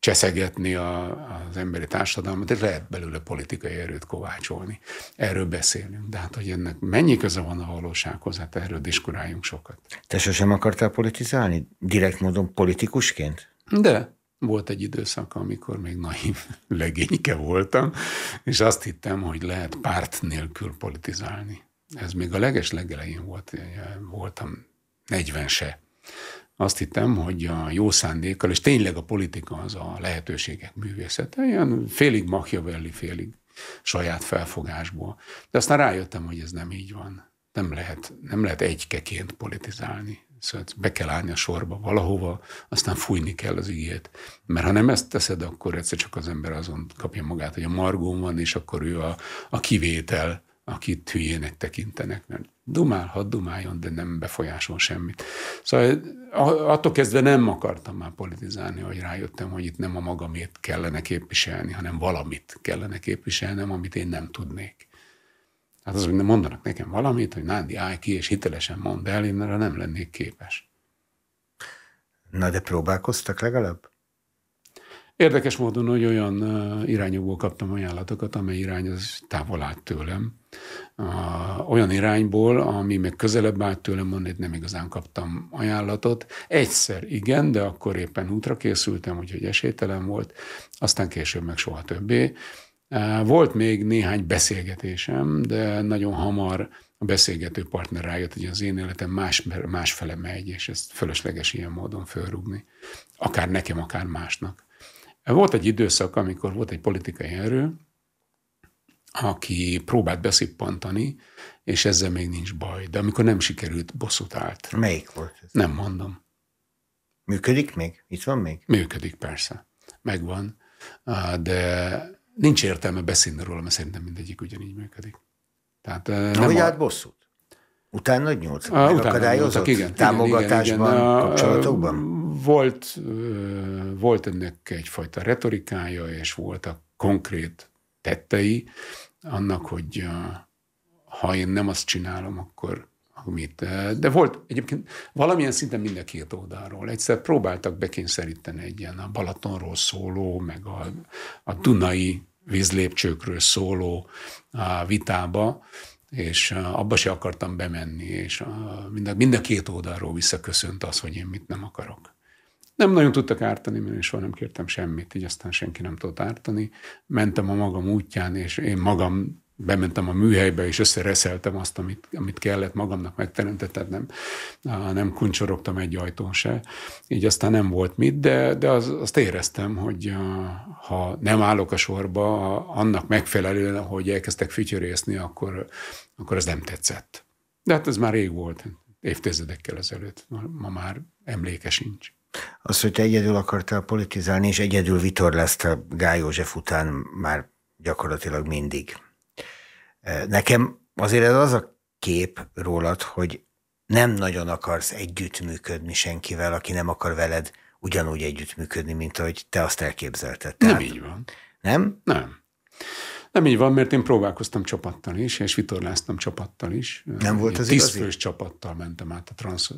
cseszegetni a, az emberi társadalmat, és lehet belőle politikai erőt kovácsolni. Erről beszélünk. De hát, hogy ennek mennyi köze van a valósághoz, hát erről diskuráljunk sokat. Te sosem akartál politizálni? Direkt módon politikusként? De, volt egy időszak, amikor még naiv legényke voltam, és azt hittem, hogy lehet párt nélkül politizálni. Ez még a leges legelején volt, voltam 40 se azt hittem, hogy a jó szándékkal, és tényleg a politika az a lehetőségek művészete, ilyen félig Machiavelli, félig saját felfogásból. De aztán rájöttem, hogy ez nem így van. Nem lehet, nem lehet egykeként politizálni. Szóval be kell állni a sorba valahova, aztán fújni kell az igét. Mert ha nem ezt teszed, akkor egyszer csak az ember azon kapja magát, hogy a margón van, és akkor ő a, a kivétel akit hülyének tekintenek, mert hadd dumáljon, de nem befolyásol semmit. Szóval attól kezdve nem akartam már politizálni, hogy rájöttem, hogy itt nem a magamét kellene képviselni, hanem valamit kellene képviselnem, amit én nem tudnék. Hát az, hogy nem mondanak nekem valamit, hogy Nándi, állj ki, és hitelesen mondd el, én erre nem lennék képes. Na de próbálkoztak legalább? Érdekes módon, hogy olyan irányokból kaptam ajánlatokat, amely irány az távol állt tőlem. Olyan irányból, ami meg közelebb állt tőlem, onnét nem igazán kaptam ajánlatot. Egyszer igen, de akkor éppen útra készültem, úgyhogy esélytelen volt, aztán később meg soha többé. Volt még néhány beszélgetésem, de nagyon hamar a beszélgető partner rájött, hogy az én életem más, fele megy, és ezt fölösleges ilyen módon fölrúgni. Akár nekem, akár másnak. Volt egy időszak, amikor volt egy politikai erő, aki próbált beszippantani, és ezzel még nincs baj. De amikor nem sikerült, bosszút állt. Melyik volt ez? Nem mondom. Működik még? Itt van még? Működik, persze. Megvan. De nincs értelme beszélni róla, mert szerintem mindegyik ugyanígy működik. Tehát, nem hogy a... állt bosszút? Utána nyolc? A Megakadályozott? Igen, Támogatásban, igen, igen. kapcsolatokban? Volt, volt ennek egyfajta retorikája, és voltak konkrét tettei annak, hogy ha én nem azt csinálom, akkor amit. De volt egyébként valamilyen szinten mind a két oldalról. Egyszer próbáltak bekényszeríteni egy ilyen a Balatonról szóló, meg a, a Dunai vízlépcsőkről szóló a vitába, és abba se akartam bemenni, és mind a, mind a két oldalról visszaköszönt az, hogy én mit nem akarok. Nem nagyon tudtak ártani, mert én soha nem kértem semmit, így aztán senki nem tudott ártani. Mentem a magam útján, és én magam bementem a műhelybe, és összereszeltem azt, amit, amit kellett magamnak megteremtetetnem. Nem nem kuncsorogtam egy ajtón se. Így aztán nem volt mit, de, de az, azt éreztem, hogy ha nem állok a sorba, annak megfelelően, hogy elkezdtek fütyörészni, akkor, akkor az nem tetszett. De hát ez már rég volt, évtizedekkel ezelőtt. Ma már emléke sincs. Az, hogy te egyedül akartál politizálni, és egyedül vitorláztál Gály József után már gyakorlatilag mindig. Nekem azért ez az a kép rólad, hogy nem nagyon akarsz együttműködni senkivel, aki nem akar veled ugyanúgy együttműködni, mint ahogy te azt elképzelted. Tehát, nem így van. Nem? Nem. Nem így van, mert én próbálkoztam csapattal is, és vitorláztam csapattal is. Nem én volt az Tízfős csapattal mentem át a trans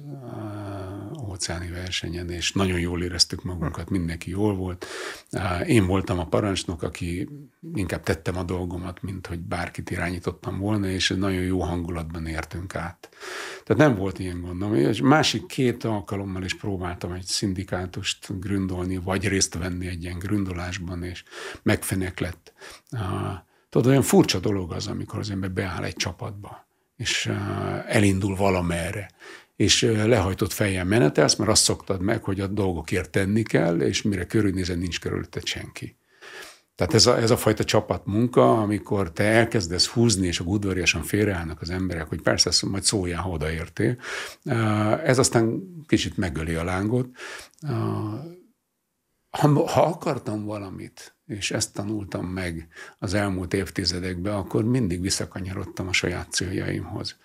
óceáni versenyen, és nagyon jól éreztük magunkat, hm. mindenki jól volt. Én voltam a parancsnok, aki inkább tettem a dolgomat, mint hogy bárkit irányítottam volna, és nagyon jó hangulatban értünk át. Tehát nem volt ilyen gondom. És másik két alkalommal is próbáltam egy szindikátust gründolni, vagy részt venni egy ilyen gründolásban, és megfeneklett. Tudod, olyan furcsa dolog az, amikor az ember beáll egy csapatba, és elindul valamerre, és lehajtott fejjel menetelsz, mert azt szoktad meg, hogy a dolgokért tenni kell, és mire körülnézed, nincs körülötted senki. Tehát ez a, ez a fajta csapatmunka, amikor te elkezdesz húzni, és a gudvariasan félreállnak az emberek, hogy persze, majd szóljál, ha odaértél, eh, ez aztán kicsit megöli a lángot. Eh, ha, ha akartam valamit, és ezt tanultam meg az elmúlt évtizedekben, akkor mindig visszakanyarodtam a saját céljaimhoz.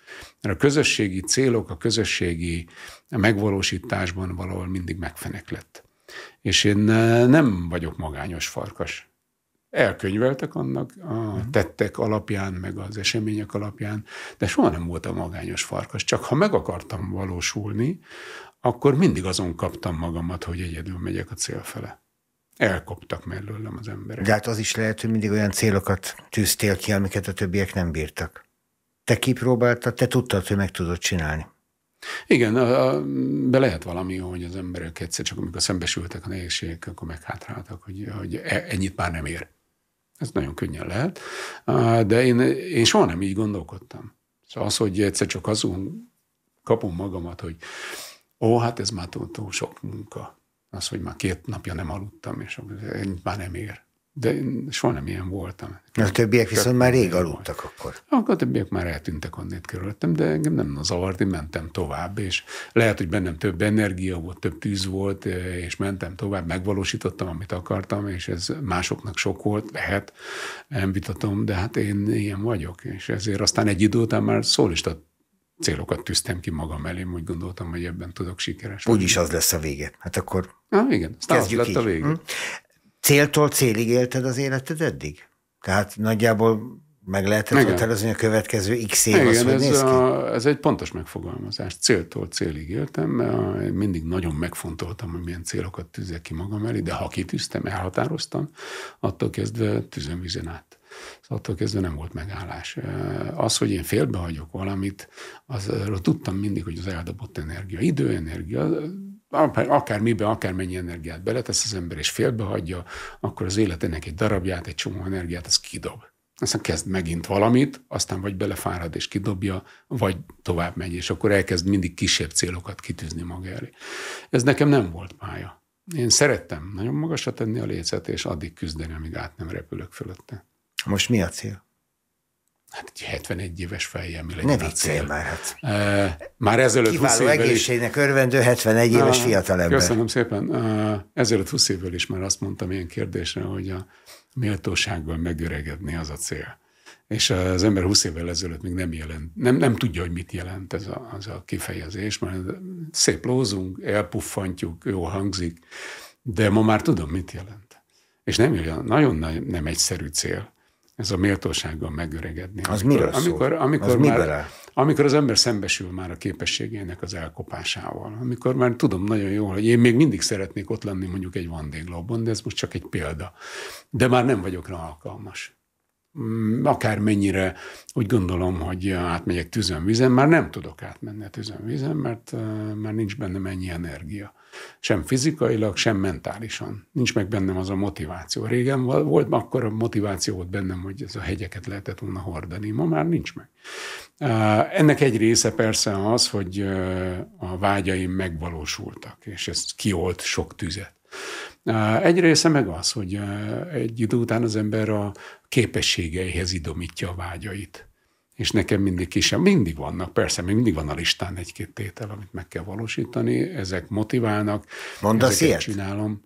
Mert a közösségi célok, a közösségi megvalósításban valahol mindig megfeneklett. És én eh, nem vagyok magányos farkas elkönyveltek annak a mhm. tettek alapján, meg az események alapján, de soha nem voltam magányos farkas, csak ha meg akartam valósulni, akkor mindig azon kaptam magamat, hogy egyedül megyek a cél fele. Elkoptak mellőlem az emberek. De hát az is lehet, hogy mindig olyan célokat tűztél ki, amiket a többiek nem bírtak. Te kipróbáltad, te tudtad, hogy meg tudod csinálni. Igen, a, de lehet valami, hogy az emberek egyszer csak, amikor szembesültek a nehézségek, akkor meghátráltak, hogy, hogy e, ennyit már nem ér. Ez nagyon könnyen lehet, de én, én soha nem így gondolkodtam. Szóval az, hogy egyszer csak azon kapom magamat, hogy ó, hát ez már túl, túl sok munka. Az, hogy már két napja nem aludtam, és ennyit már nem ér. De én soha nem ilyen voltam. Na, a többiek Tök viszont már rég aludtak volt. akkor. Akkor a többiek már eltűntek onnét körülöttem, de engem nem zavart, én mentem tovább, és lehet, hogy bennem több energia volt, több tűz volt, eh, és mentem tovább, megvalósítottam, amit akartam, és ez másoknak sok volt, lehet, nem vitatom, de hát én ilyen vagyok, és ezért aztán egy idő után már szólista célokat tűztem ki magam elé úgy gondoltam, hogy ebben tudok sikeres Úgyis az lesz a vége. Hát akkor Na, igen, kezdjük az lett így. a vége. Hm? céltól célig élted az életed eddig? Tehát nagyjából meg lehetett Igen. a következő x év Igen, az, hogy ez, néz ki? A, ez egy pontos megfogalmazás. Céltól célig éltem, mert mindig nagyon megfontoltam, hogy milyen célokat tűzek ki magam elé, de ha kitűztem, elhatároztam, attól kezdve tűzöm vizen át. Szóval attól kezdve nem volt megállás. Az, hogy én félbehagyok valamit, az, tudtam mindig, hogy az eldobott energia, időenergia, akár mibe, akár mennyi energiát beletesz az ember, és félbehagyja, akkor az életének egy darabját, egy csomó energiát, az kidob. Aztán kezd megint valamit, aztán vagy belefárad és kidobja, vagy tovább megy, és akkor elkezd mindig kisebb célokat kitűzni maga elé. Ez nekem nem volt pálya. Én szerettem nagyon magasra tenni a lécet, és addig küzdeni, amíg át nem repülök fölötte. Most mi a cél? Hát 71 éves fejjel mi legyen. Ne a viccelj már. Hát. már ezelőtt Kiváló 20 évvel egészségnek is... örvendő 71 éves fiatal ember. Köszönöm szépen. Ezelőtt 20 évvel is már azt mondtam ilyen kérdésre, hogy a méltóságban megöregedni az a cél. És az ember 20 évvel ezelőtt még nem jelent, nem, nem tudja, hogy mit jelent ez a, az a kifejezés, mert szép lózunk, elpuffantjuk, jó hangzik, de ma már tudom, mit jelent. És nem olyan, nagyon nem egyszerű cél ez a méltósággal megöregedni. Az amikor, miről szól? Amikor, amikor, az már, amikor az ember szembesül már a képességének az elkopásával, amikor már tudom nagyon jól, hogy én még mindig szeretnék ott lenni mondjuk egy vandéglóban, de ez most csak egy példa. De már nem vagyok rá alkalmas. Mm, akármennyire úgy gondolom, hogy átmegyek tüzön vízen, már nem tudok átmenni a tüzön vízen, mert eh, már nincs benne mennyi energia. Sem fizikailag, sem mentálisan. Nincs meg bennem az a motiváció. Régen volt akkor a motiváció volt bennem, hogy ez a hegyeket lehetett volna hordani. Ma már nincs meg. Ennek egy része persze az, hogy a vágyaim megvalósultak, és ez kiolt sok tüzet. Egy része meg az, hogy egy idő után az ember a képességeihez idomítja a vágyait és nekem mindig kisebb, mindig vannak, persze, még mindig van a listán egy-két tétel, amit meg kell valósítani, ezek motiválnak. Mondasz ilyet? csinálom.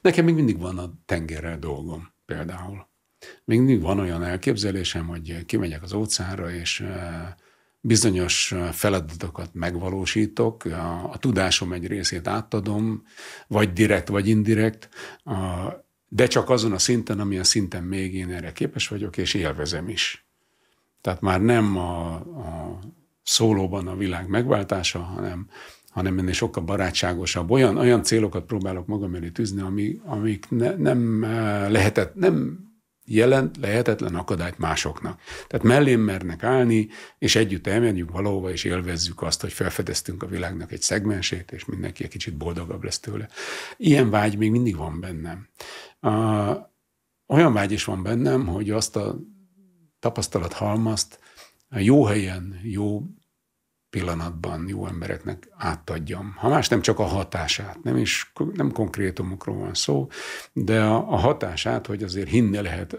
Nekem még mindig van a tengerrel dolgom, például. Még mindig van olyan elképzelésem, hogy kimegyek az óceánra, és eh, bizonyos eh, feladatokat megvalósítok, a, a tudásom egy részét átadom, vagy direkt, vagy indirekt, a, de csak azon a szinten, amilyen szinten még én erre képes vagyok, és élvezem is. Tehát már nem a, a szólóban a világ megváltása, hanem, hanem ennél sokkal barátságosabb. Olyan, olyan célokat próbálok magam elé tűzni, ami, amik ne, nem eh, lehetett, nem jelent lehetetlen akadályt másoknak. Tehát mellém mernek állni, és együtt elmenjünk valahova, és élvezzük azt, hogy felfedeztünk a világnak egy szegmensét, és mindenki egy kicsit boldogabb lesz tőle. Ilyen vágy még mindig van bennem. Olyan vágy is van bennem, hogy azt a tapasztalat halmazt jó helyen, jó pillanatban jó embereknek átadjam. Ha más nem csak a hatását, nem is nem konkrétumokról van szó, de a, a hatását, hogy azért hinni lehet eh,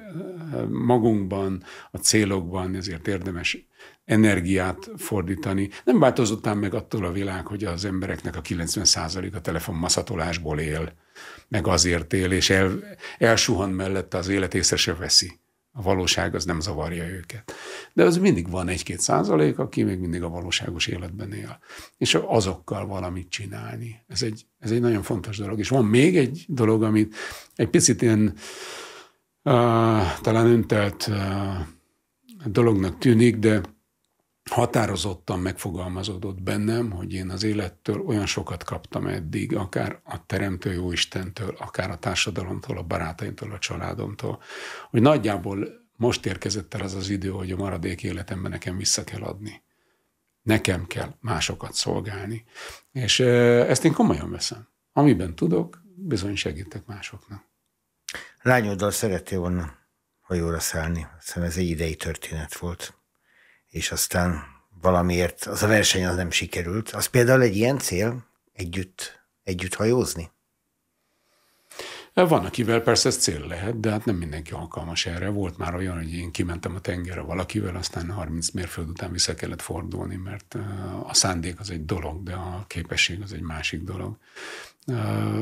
magunkban, a célokban, ezért érdemes energiát fordítani. Nem változott ám meg attól a világ, hogy az embereknek a 90%-a telefonmaszatolásból él, meg azért él, és el, elsuhan mellette az élet észre se veszi. A valóság az nem zavarja őket de az mindig van egy-két százalék, aki még mindig a valóságos életben él. És azokkal valamit csinálni. Ez egy, ez egy nagyon fontos dolog. És van még egy dolog, amit egy picit ilyen uh, talán öntelt uh, dolognak tűnik, de határozottan megfogalmazódott bennem, hogy én az élettől olyan sokat kaptam eddig, akár a Teremtő Jóistentől, akár a társadalomtól, a barátaimtól, a családomtól, hogy nagyjából most érkezett el az az idő, hogy a maradék életemben nekem vissza kell adni. Nekem kell másokat szolgálni. És ezt én komolyan veszem. Amiben tudok, bizony segítek másoknak. Lányoddal szerettél volna hajóra szállni. Szerintem ez egy idei történet volt. És aztán valamiért az a verseny az nem sikerült. Az például egy ilyen cél, együtt, együtt hajózni? Hát van, akivel persze ez cél lehet, de hát nem mindenki alkalmas erre. Volt már olyan, hogy én kimentem a tengerre valakivel, aztán 30 mérföld után vissza kellett fordulni, mert eh, a szándék az egy dolog, de a képesség az egy másik dolog. Eh,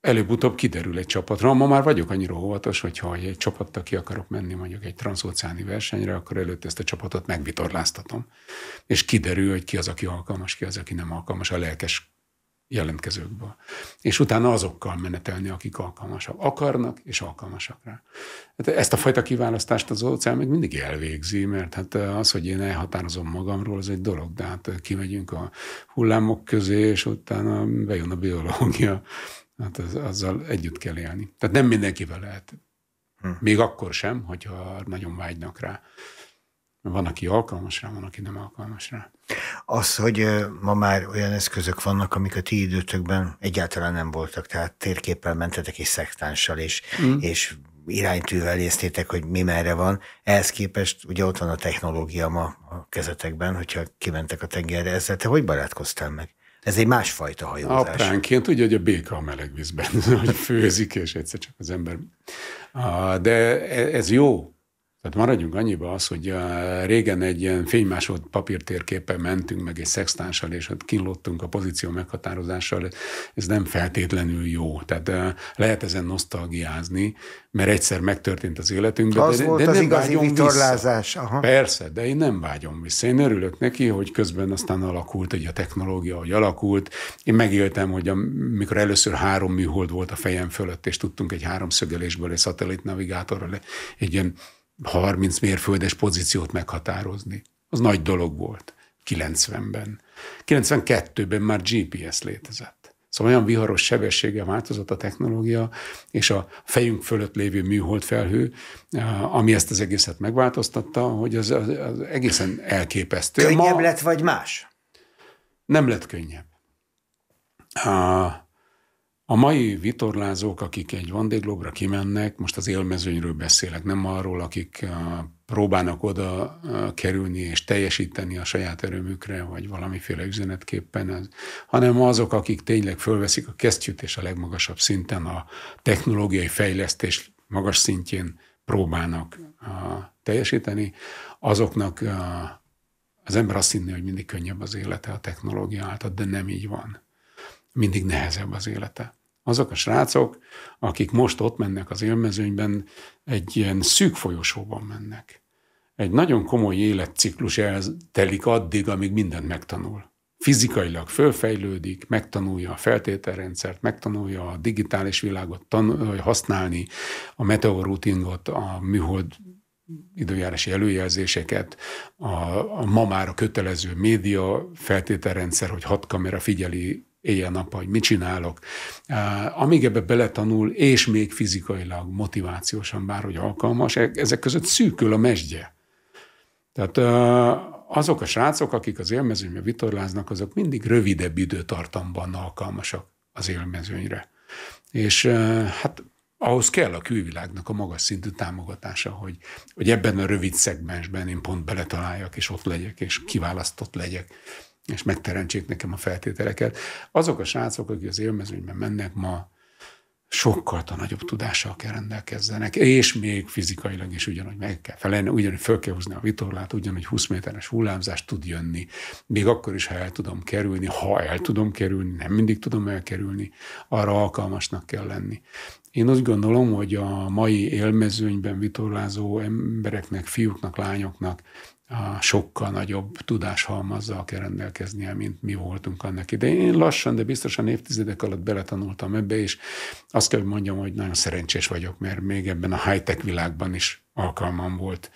előbb-utóbb kiderül egy csapatra. Ma már vagyok annyira óvatos, hogyha egy csapattal ki akarok menni mondjuk egy transzóceáni versenyre, akkor előtt ezt a csapatot megvitorláztatom. És kiderül, hogy ki az, aki alkalmas, ki az, aki nem alkalmas. A lelkes jelentkezőkből. És utána azokkal menetelni, akik alkalmasak, akarnak és alkalmasak rá. Hát ezt a fajta kiválasztást az óceán még mindig elvégzi, mert hát az, hogy én elhatározom magamról, az egy dolog, de hát kimegyünk a hullámok közé, és utána bejön a biológia. Hát az, azzal együtt kell élni. Tehát nem mindenkivel lehet. Hm. Még akkor sem, hogyha nagyon vágynak rá. Van, aki alkalmas rá, van, aki nem alkalmas rá. Az, hogy ma már olyan eszközök vannak, amik a ti időtökben egyáltalán nem voltak, tehát térképpel mentetek és szektánssal, és, mm. és iránytűvel néztétek, hogy mi merre van. Ehhez képest ugye ott van a technológia ma a kezetekben, hogyha kimentek a tengerre. Ezzel te hogy barátkoztál meg? Ez egy másfajta hajózás. Apránként, ugye, hogy a béka a meleg vízben, hogy főzik, és egyszer csak az ember. Ah, de e- ez jó, tehát maradjunk annyiba az, hogy uh, régen egy ilyen fénymásolt papírtérképpen mentünk meg egy szextánssal, és ott kínlottunk a pozíció meghatározással, ez nem feltétlenül jó. Tehát uh, lehet ezen nosztalgiázni, mert egyszer megtörtént az életünkben. Az de, volt de az nem igazi vitorlázás. Aha. Persze, de én nem vágyom vissza. Én örülök neki, hogy közben aztán alakult egy a technológia, hogy alakult. Én megéltem, hogy amikor először három műhold volt a fejem fölött, és tudtunk egy háromszögelésből egy szatellitnavigátorral egy ilyen 30 mérföldes pozíciót meghatározni. Az nagy dolog volt 90-ben. 92-ben már GPS létezett. Szóval olyan viharos sebességgel változott a technológia, és a fejünk fölött lévő műhold felhő, eh, ami ezt az egészet megváltoztatta, hogy az, az, az egészen elképesztő. Könnyebb Ma lett, vagy más? Nem lett könnyebb. Ah, a mai vitorlázók, akik egy vandéglóbra kimennek, most az élmezőnyről beszélek, nem arról, akik uh, próbálnak oda uh, kerülni és teljesíteni a saját erőmükre, vagy valamiféle üzenetképpen, hanem azok, akik tényleg fölveszik a kesztyűt és a legmagasabb szinten a technológiai fejlesztés magas szintjén próbálnak uh, teljesíteni, azoknak az ember azt hinné, hogy mindig könnyebb az élete a technológia által, de nem így van mindig nehezebb az élete. Azok a srácok, akik most ott mennek az élmezőnyben, egy ilyen szűk folyosóban mennek. Egy nagyon komoly életciklus eltelik addig, amíg mindent megtanul. Fizikailag fölfejlődik, megtanulja a feltételrendszert, megtanulja a digitális világot tan- használni, a meteorutingot, a műhold időjárási előjelzéseket, a, a ma már a kötelező média feltételrendszer, hogy hat kamera figyeli éjjel nap hogy mit csinálok. Amíg ebbe beletanul, és még fizikailag, motivációsan, bár hogy alkalmas, e-, ezek között szűkül a mesdje. Tehát azok a srácok, akik az élmezőnybe vitorláznak, azok mindig rövidebb időtartamban alkalmasak az élmezőnyre. És hát ahhoz kell a külvilágnak a magas szintű támogatása, hogy, hogy ebben a rövid szegmensben én pont beletaláljak, és ott legyek, és kiválasztott legyek és megteremtsék nekem a feltételeket. Azok a srácok, akik az élmezőnyben mennek ma, sokkal nagyobb tudással kell rendelkezzenek, és még fizikailag is ugyanúgy meg kell felelni, ugyanúgy föl kell húzni a vitorlát, ugyanúgy 20 méteres hullámzás tud jönni. Még akkor is, ha el tudom kerülni, ha el tudom kerülni, nem mindig tudom elkerülni, arra alkalmasnak kell lenni. Én úgy gondolom, hogy a mai élmezőnyben vitorlázó embereknek, fiúknak, lányoknak a sokkal nagyobb tudáshalmazzal kell rendelkeznie, mint mi voltunk annak idején. Én lassan, de biztosan évtizedek alatt beletanultam ebbe, és azt kell, hogy mondjam, hogy nagyon szerencsés vagyok, mert még ebben a high-tech világban is alkalmam volt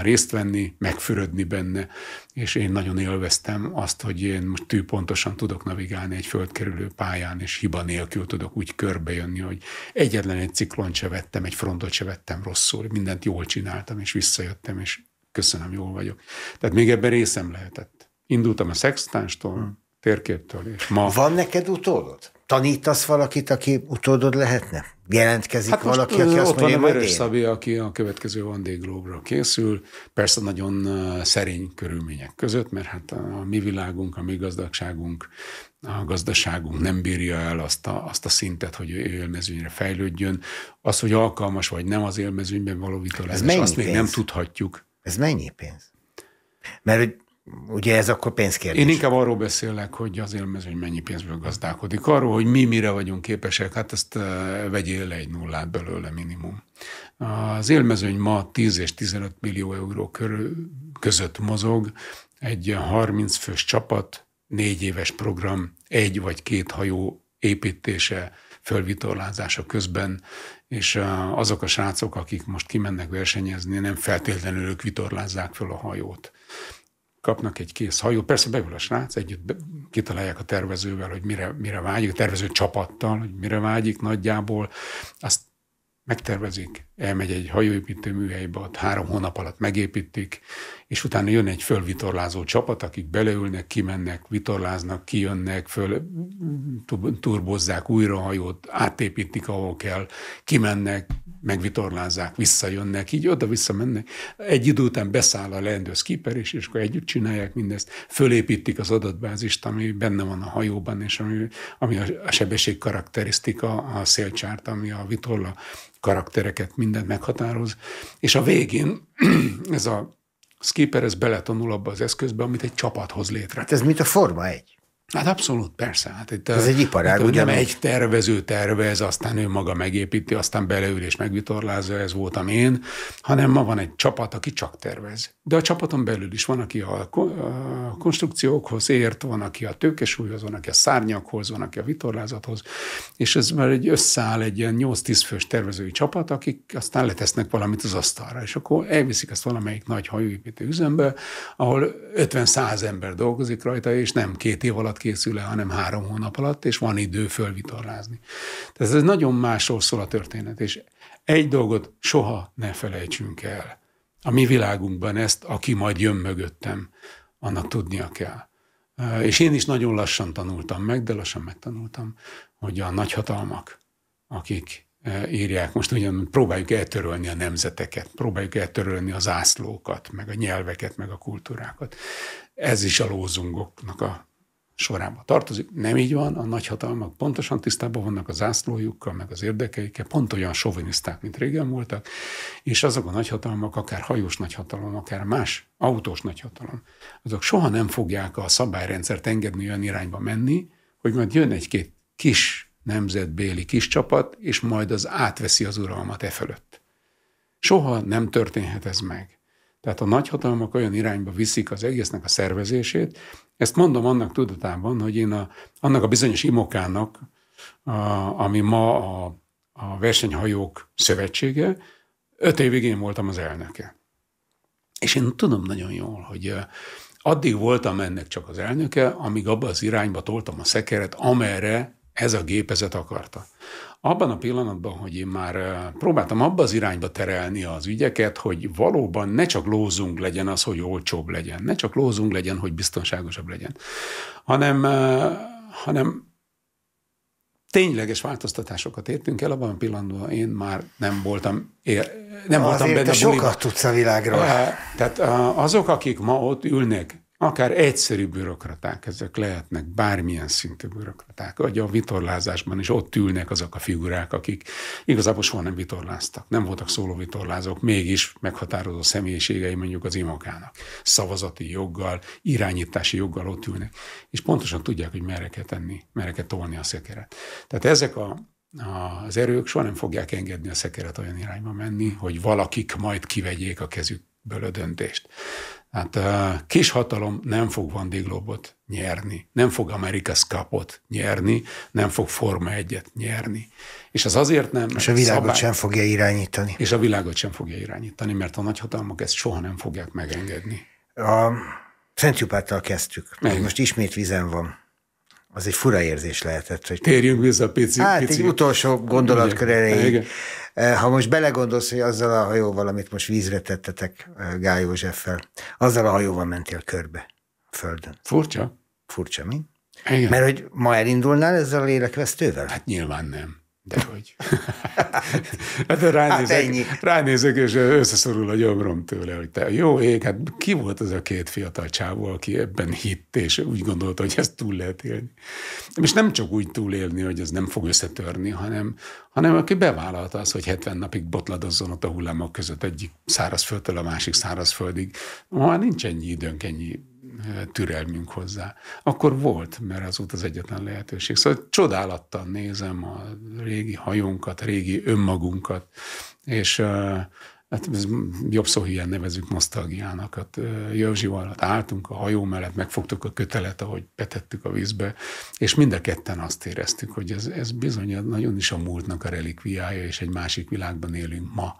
részt venni, megfürödni benne, és én nagyon élveztem azt, hogy én most tűpontosan tudok navigálni egy földkerülő pályán, és hiba nélkül tudok úgy körbejönni, hogy egyetlen egy ciklon se vettem, egy frontot se vettem rosszul, mindent jól csináltam, és visszajöttem, és Köszönöm, jól vagyok. Tehát még ebben részem lehetett. Indultam a szextánstól, hmm. térképtől. És ma... Van neked utódod? Tanítasz valakit, aki utódod lehetne? Jelentkezik hát valaki, aki azt mondja, hogy a Szabi, aki a következő Van globe készül, persze nagyon szerény körülmények között, mert hát a mi világunk, a mi gazdagságunk, a gazdaságunk nem bírja el azt a, azt a szintet, hogy ő élmezőnyre fejlődjön. Az, hogy alkalmas vagy nem az élmezőnyben való vitorlázás, azt még pénz? nem tudhatjuk. Ez mennyi pénz? Mert hogy ugye ez akkor pénzkérdés. Én inkább arról beszélek, hogy az élmezőny mennyi pénzből gazdálkodik. Arról, hogy mi mire vagyunk képesek, hát ezt eh, vegyél le egy nullát belőle minimum. Az élmezőny ma 10 és 15 millió euró körül, között mozog, egy 30 fős csapat, négy éves program, egy vagy két hajó építése, fölvitorlázása közben és azok a srácok, akik most kimennek versenyezni, nem feltétlenül ők vitorlázzák föl a hajót. Kapnak egy kész hajó, persze beül a srác, együtt kitalálják a tervezővel, hogy mire, mire vágyik, a tervező csapattal, hogy mire vágyik nagyjából, azt megtervezik, elmegy egy hajóépítő műhelybe, ott három hónap alatt megépítik, és utána jön egy fölvitorlázó csapat, akik beleülnek, kimennek, vitorláznak, kijönnek, föl turbozzák újra a hajót, átépítik, ahol kell, kimennek, megvitorlázzák, visszajönnek, így oda-vissza mennek. Egy idő után beszáll a leendő skipper is, és akkor együtt csinálják mindezt, fölépítik az adatbázist, ami benne van a hajóban, és ami, ami a sebesség karakterisztika, a szélcsárt, ami a vitorla karaktereket mind mindent meghatároz, és a végén ez a skipper ez beletanul abba az eszközbe, amit egy csapathoz létre. Hát ez mint a Forma egy. Hát abszolút, persze. Hát itt ez a, egy iparág, hát, ugye? Nem egy tervező tervez, aztán ő maga megépíti, aztán beleül és megvitorlázza, ez voltam én, hanem ma van egy csapat, aki csak tervez. De a csapaton belül is van, aki a konstrukciókhoz ért, van, aki a tőkesúlyhoz, van, aki a szárnyakhoz, van, aki a vitorlázathoz, és ez már egy összeáll egy ilyen 8-10 fős tervezői csapat, akik aztán letesznek valamit az asztalra, és akkor elviszik ezt valamelyik nagy hajóépítő üzembe, ahol 50-100 ember dolgozik rajta, és nem két év alatt készül le, hanem három hónap alatt, és van idő fölvitorlázni. Tehát ez nagyon másról szól a történet, és egy dolgot soha ne felejtsünk el – a mi világunkban ezt, aki majd jön mögöttem, annak tudnia kell. És én is nagyon lassan tanultam meg, de lassan megtanultam, hogy a nagyhatalmak, akik írják, most ugyan próbáljuk eltörölni a nemzeteket, próbáljuk eltörölni az ászlókat, meg a nyelveket, meg a kultúrákat. Ez is a lózungoknak a sorába tartozik. Nem így van, a nagyhatalmak pontosan tisztában vannak a zászlójukkal, meg az érdekeikkel, pont olyan soviniszták, mint régen voltak, és azok a nagyhatalmak, akár hajós nagyhatalom, akár más autós nagyhatalom, azok soha nem fogják a szabályrendszert engedni olyan irányba menni, hogy majd jön egy-két kis nemzetbéli kis csapat, és majd az átveszi az uralmat e fölött. Soha nem történhet ez meg. Tehát a nagyhatalmak olyan irányba viszik az egésznek a szervezését, ezt mondom annak tudatában, hogy én a, annak a bizonyos imokának, a, ami ma a, a versenyhajók szövetsége, öt évig én voltam az elnöke. És én tudom nagyon jól, hogy addig voltam ennek csak az elnöke, amíg abba az irányba toltam a szekeret, amerre ez a gépezet akarta abban a pillanatban, hogy én már próbáltam abba az irányba terelni az ügyeket, hogy valóban ne csak lózunk legyen az, hogy olcsóbb legyen, ne csak lózunk legyen, hogy biztonságosabb legyen, hanem, hanem tényleges változtatásokat értünk el, abban a pillanatban én már nem voltam, ér, nem Azért voltam benne. Azért sokat tudsz a világról. Tehát azok, akik ma ott ülnek, akár egyszerű bürokraták, ezek lehetnek bármilyen szintű bürokraták, vagy a vitorlázásban is ott ülnek azok a figurák, akik igazából soha nem vitorláztak, nem voltak szóló vitorlázók, mégis meghatározó személyiségei mondjuk az imakának. Szavazati joggal, irányítási joggal ott ülnek, és pontosan tudják, hogy merre kell tenni, merre kell tolni a szekeret. Tehát ezek a az erők soha nem fogják engedni a szekeret olyan irányba menni, hogy valakik majd kivegyék a kezük ből döntést. Hát a kis hatalom nem fog Van Diglobot nyerni, nem fog America's Cupot nyerni, nem fog Forma egyet nyerni. És az azért nem... És a világot szabály... sem fogja irányítani. És a világot sem fogja irányítani, mert a nagyhatalmak ezt soha nem fogják megengedni. A Szent Csupáttal kezdtük. Meg. Most ismét vizen van az egy fura érzés lehetett. Hogy Térjünk vissza pici. Hát pici. egy utolsó gondolatkör erejéig. Eh, ha most belegondolsz, hogy azzal a hajóval, amit most vízre tettetek eh, Gály Józseffel, azzal a hajóval mentél körbe a földön. Furcsa. Furcsa, mi? Igen. Mert hogy ma elindulnál ezzel a lélekvesztővel? Hát nyilván nem. Hát, de hogy hát ránézek, hát ránézek, és összeszorul a gyomrom tőle, hogy te jó ég, hát ki volt az a két fiatal csávó, aki ebben hitt, és úgy gondolta, hogy ezt túl lehet élni. És nem csak úgy túlélni, hogy ez nem fog összetörni, hanem, hanem aki bevállalta az, hogy 70 napig botladozzon ott a hullámok között egyik szárazföldtől a másik szárazföldig. Ma már nincs ennyi időnk, ennyi türelmünk hozzá. Akkor volt, mert az út az egyetlen lehetőség. Szóval csodálattal nézem a régi hajónkat, a régi önmagunkat, és hát ez jobb szó ilyen nevezünk nosztalgiának. Hát Józsival hát álltunk a hajó mellett, megfogtuk a kötelet, ahogy betettük a vízbe, és mind a ketten azt éreztük, hogy ez, ez bizony nagyon is a múltnak a relikviája, és egy másik világban élünk ma.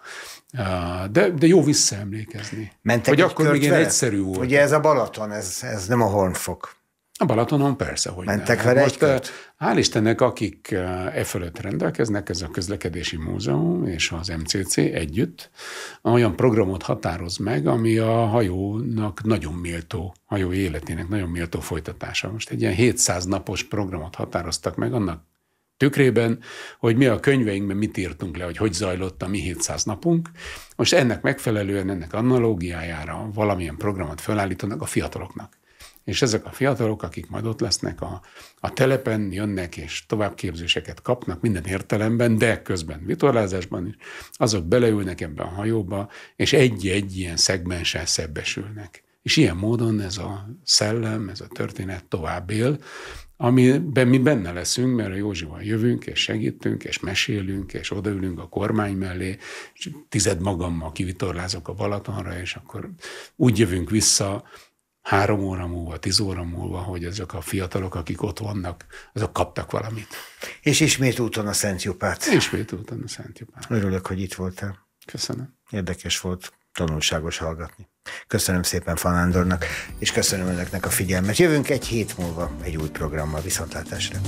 De, de jó visszaemlékezni. Mentek hogy akkor még egyszerű volt. Ugye ez a Balaton, ez, ez nem a Hornfok. A Balatonon persze, hogy Mentek nem. vele hát Most, kört? Eh, hál' Istennek, akik eh, e fölött rendelkeznek, ez a közlekedési múzeum és az MCC együtt olyan programot határoz meg, ami a hajónak nagyon méltó, hajó életének nagyon méltó folytatása. Most egy ilyen 700 napos programot határoztak meg, annak tükrében, hogy mi a könyveinkben mit írtunk le, hogy hogy zajlott a mi 700 napunk. Most ennek megfelelően, ennek analógiájára valamilyen programot felállítanak a fiataloknak. És ezek a fiatalok, akik majd ott lesznek a, a telepen, jönnek és továbbképzéseket kapnak minden értelemben, de közben vitorlázásban is, azok beleülnek ebbe a hajóba, és egy-egy ilyen szegmenssel szebbesülnek. És ilyen módon ez a szellem, ez a történet tovább él, amiben mi benne leszünk, mert a Józsival jövünk, és segítünk, és mesélünk, és odaülünk a kormány mellé, és tized magammal kivitorlázok a Balatonra, és akkor úgy jövünk vissza, három óra múlva, tíz óra múlva, hogy azok a fiatalok, akik ott vannak, azok kaptak valamit. És ismét úton a Szent Jupát. Ismét úton a Szent Jupát. Örülök, hogy itt voltál. Köszönöm. Érdekes volt tanulságos hallgatni. Köszönöm szépen Fanándornak, és köszönöm önöknek a figyelmet. Jövünk egy hét múlva egy új programmal. Viszontlátásra!